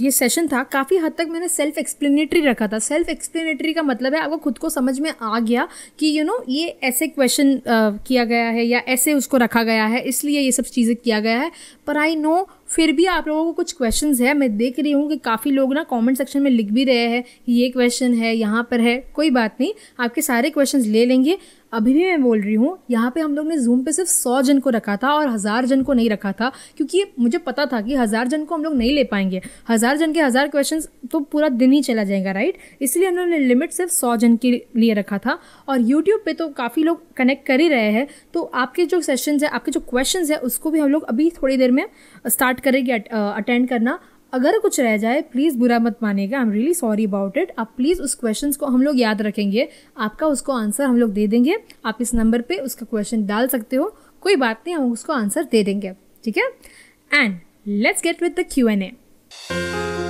ये सेशन था काफ़ी हद तक मैंने सेल्फ एक्सप्लेनेटरी रखा था सेल्फ एक्सप्लेनेटरी का मतलब है आपको खुद को समझ में आ गया कि यू you नो know, ये ऐसे क्वेश्चन किया गया है या ऐसे उसको रखा गया है इसलिए ये सब चीज़ें किया गया है पर आई नो फिर भी आप लोगों को कुछ क्वेश्चंस है मैं देख रही हूँ कि काफ़ी लोग ना कमेंट सेक्शन में लिख भी रहे हैं कि ये क्वेश्चन है यहाँ पर है कोई बात नहीं आपके सारे क्वेश्चंस ले लेंगे अभी भी मैं बोल रही हूँ यहाँ पे हम लोग ने जूम पे सिर्फ सौ जन को रखा था और हज़ार जन को नहीं रखा था क्योंकि मुझे पता था कि हज़ार जन को हम लोग नहीं ले पाएंगे हज़ार जन के हज़ार क्वेश्चन तो पूरा दिन ही चला जाएगा राइट इसलिए हम लोग ने लिमिट सिर्फ सौ जन के लिए रखा था और यूट्यूब पर तो काफ़ी लोग कनेक्ट कर ही रहे हैं तो आपके जो सेशन है आपके जो क्वेश्चन है उसको भी हम लोग अभी थोड़ी देर में स्टार्ट करेंगे अटेंड करना अगर कुछ रह जाए प्लीज़ बुरा मत मानेगा I am really sorry about it आप प्लीज़ उस क्वेश्चन को हम लोग याद रखेंगे आपका उसको आंसर हम लोग दे देंगे आप इस नंबर पर उसका क्वेश्चन डाल सकते हो कोई बात नहीं हम उसको आंसर दे देंगे ठीक है and let's get with the Q N A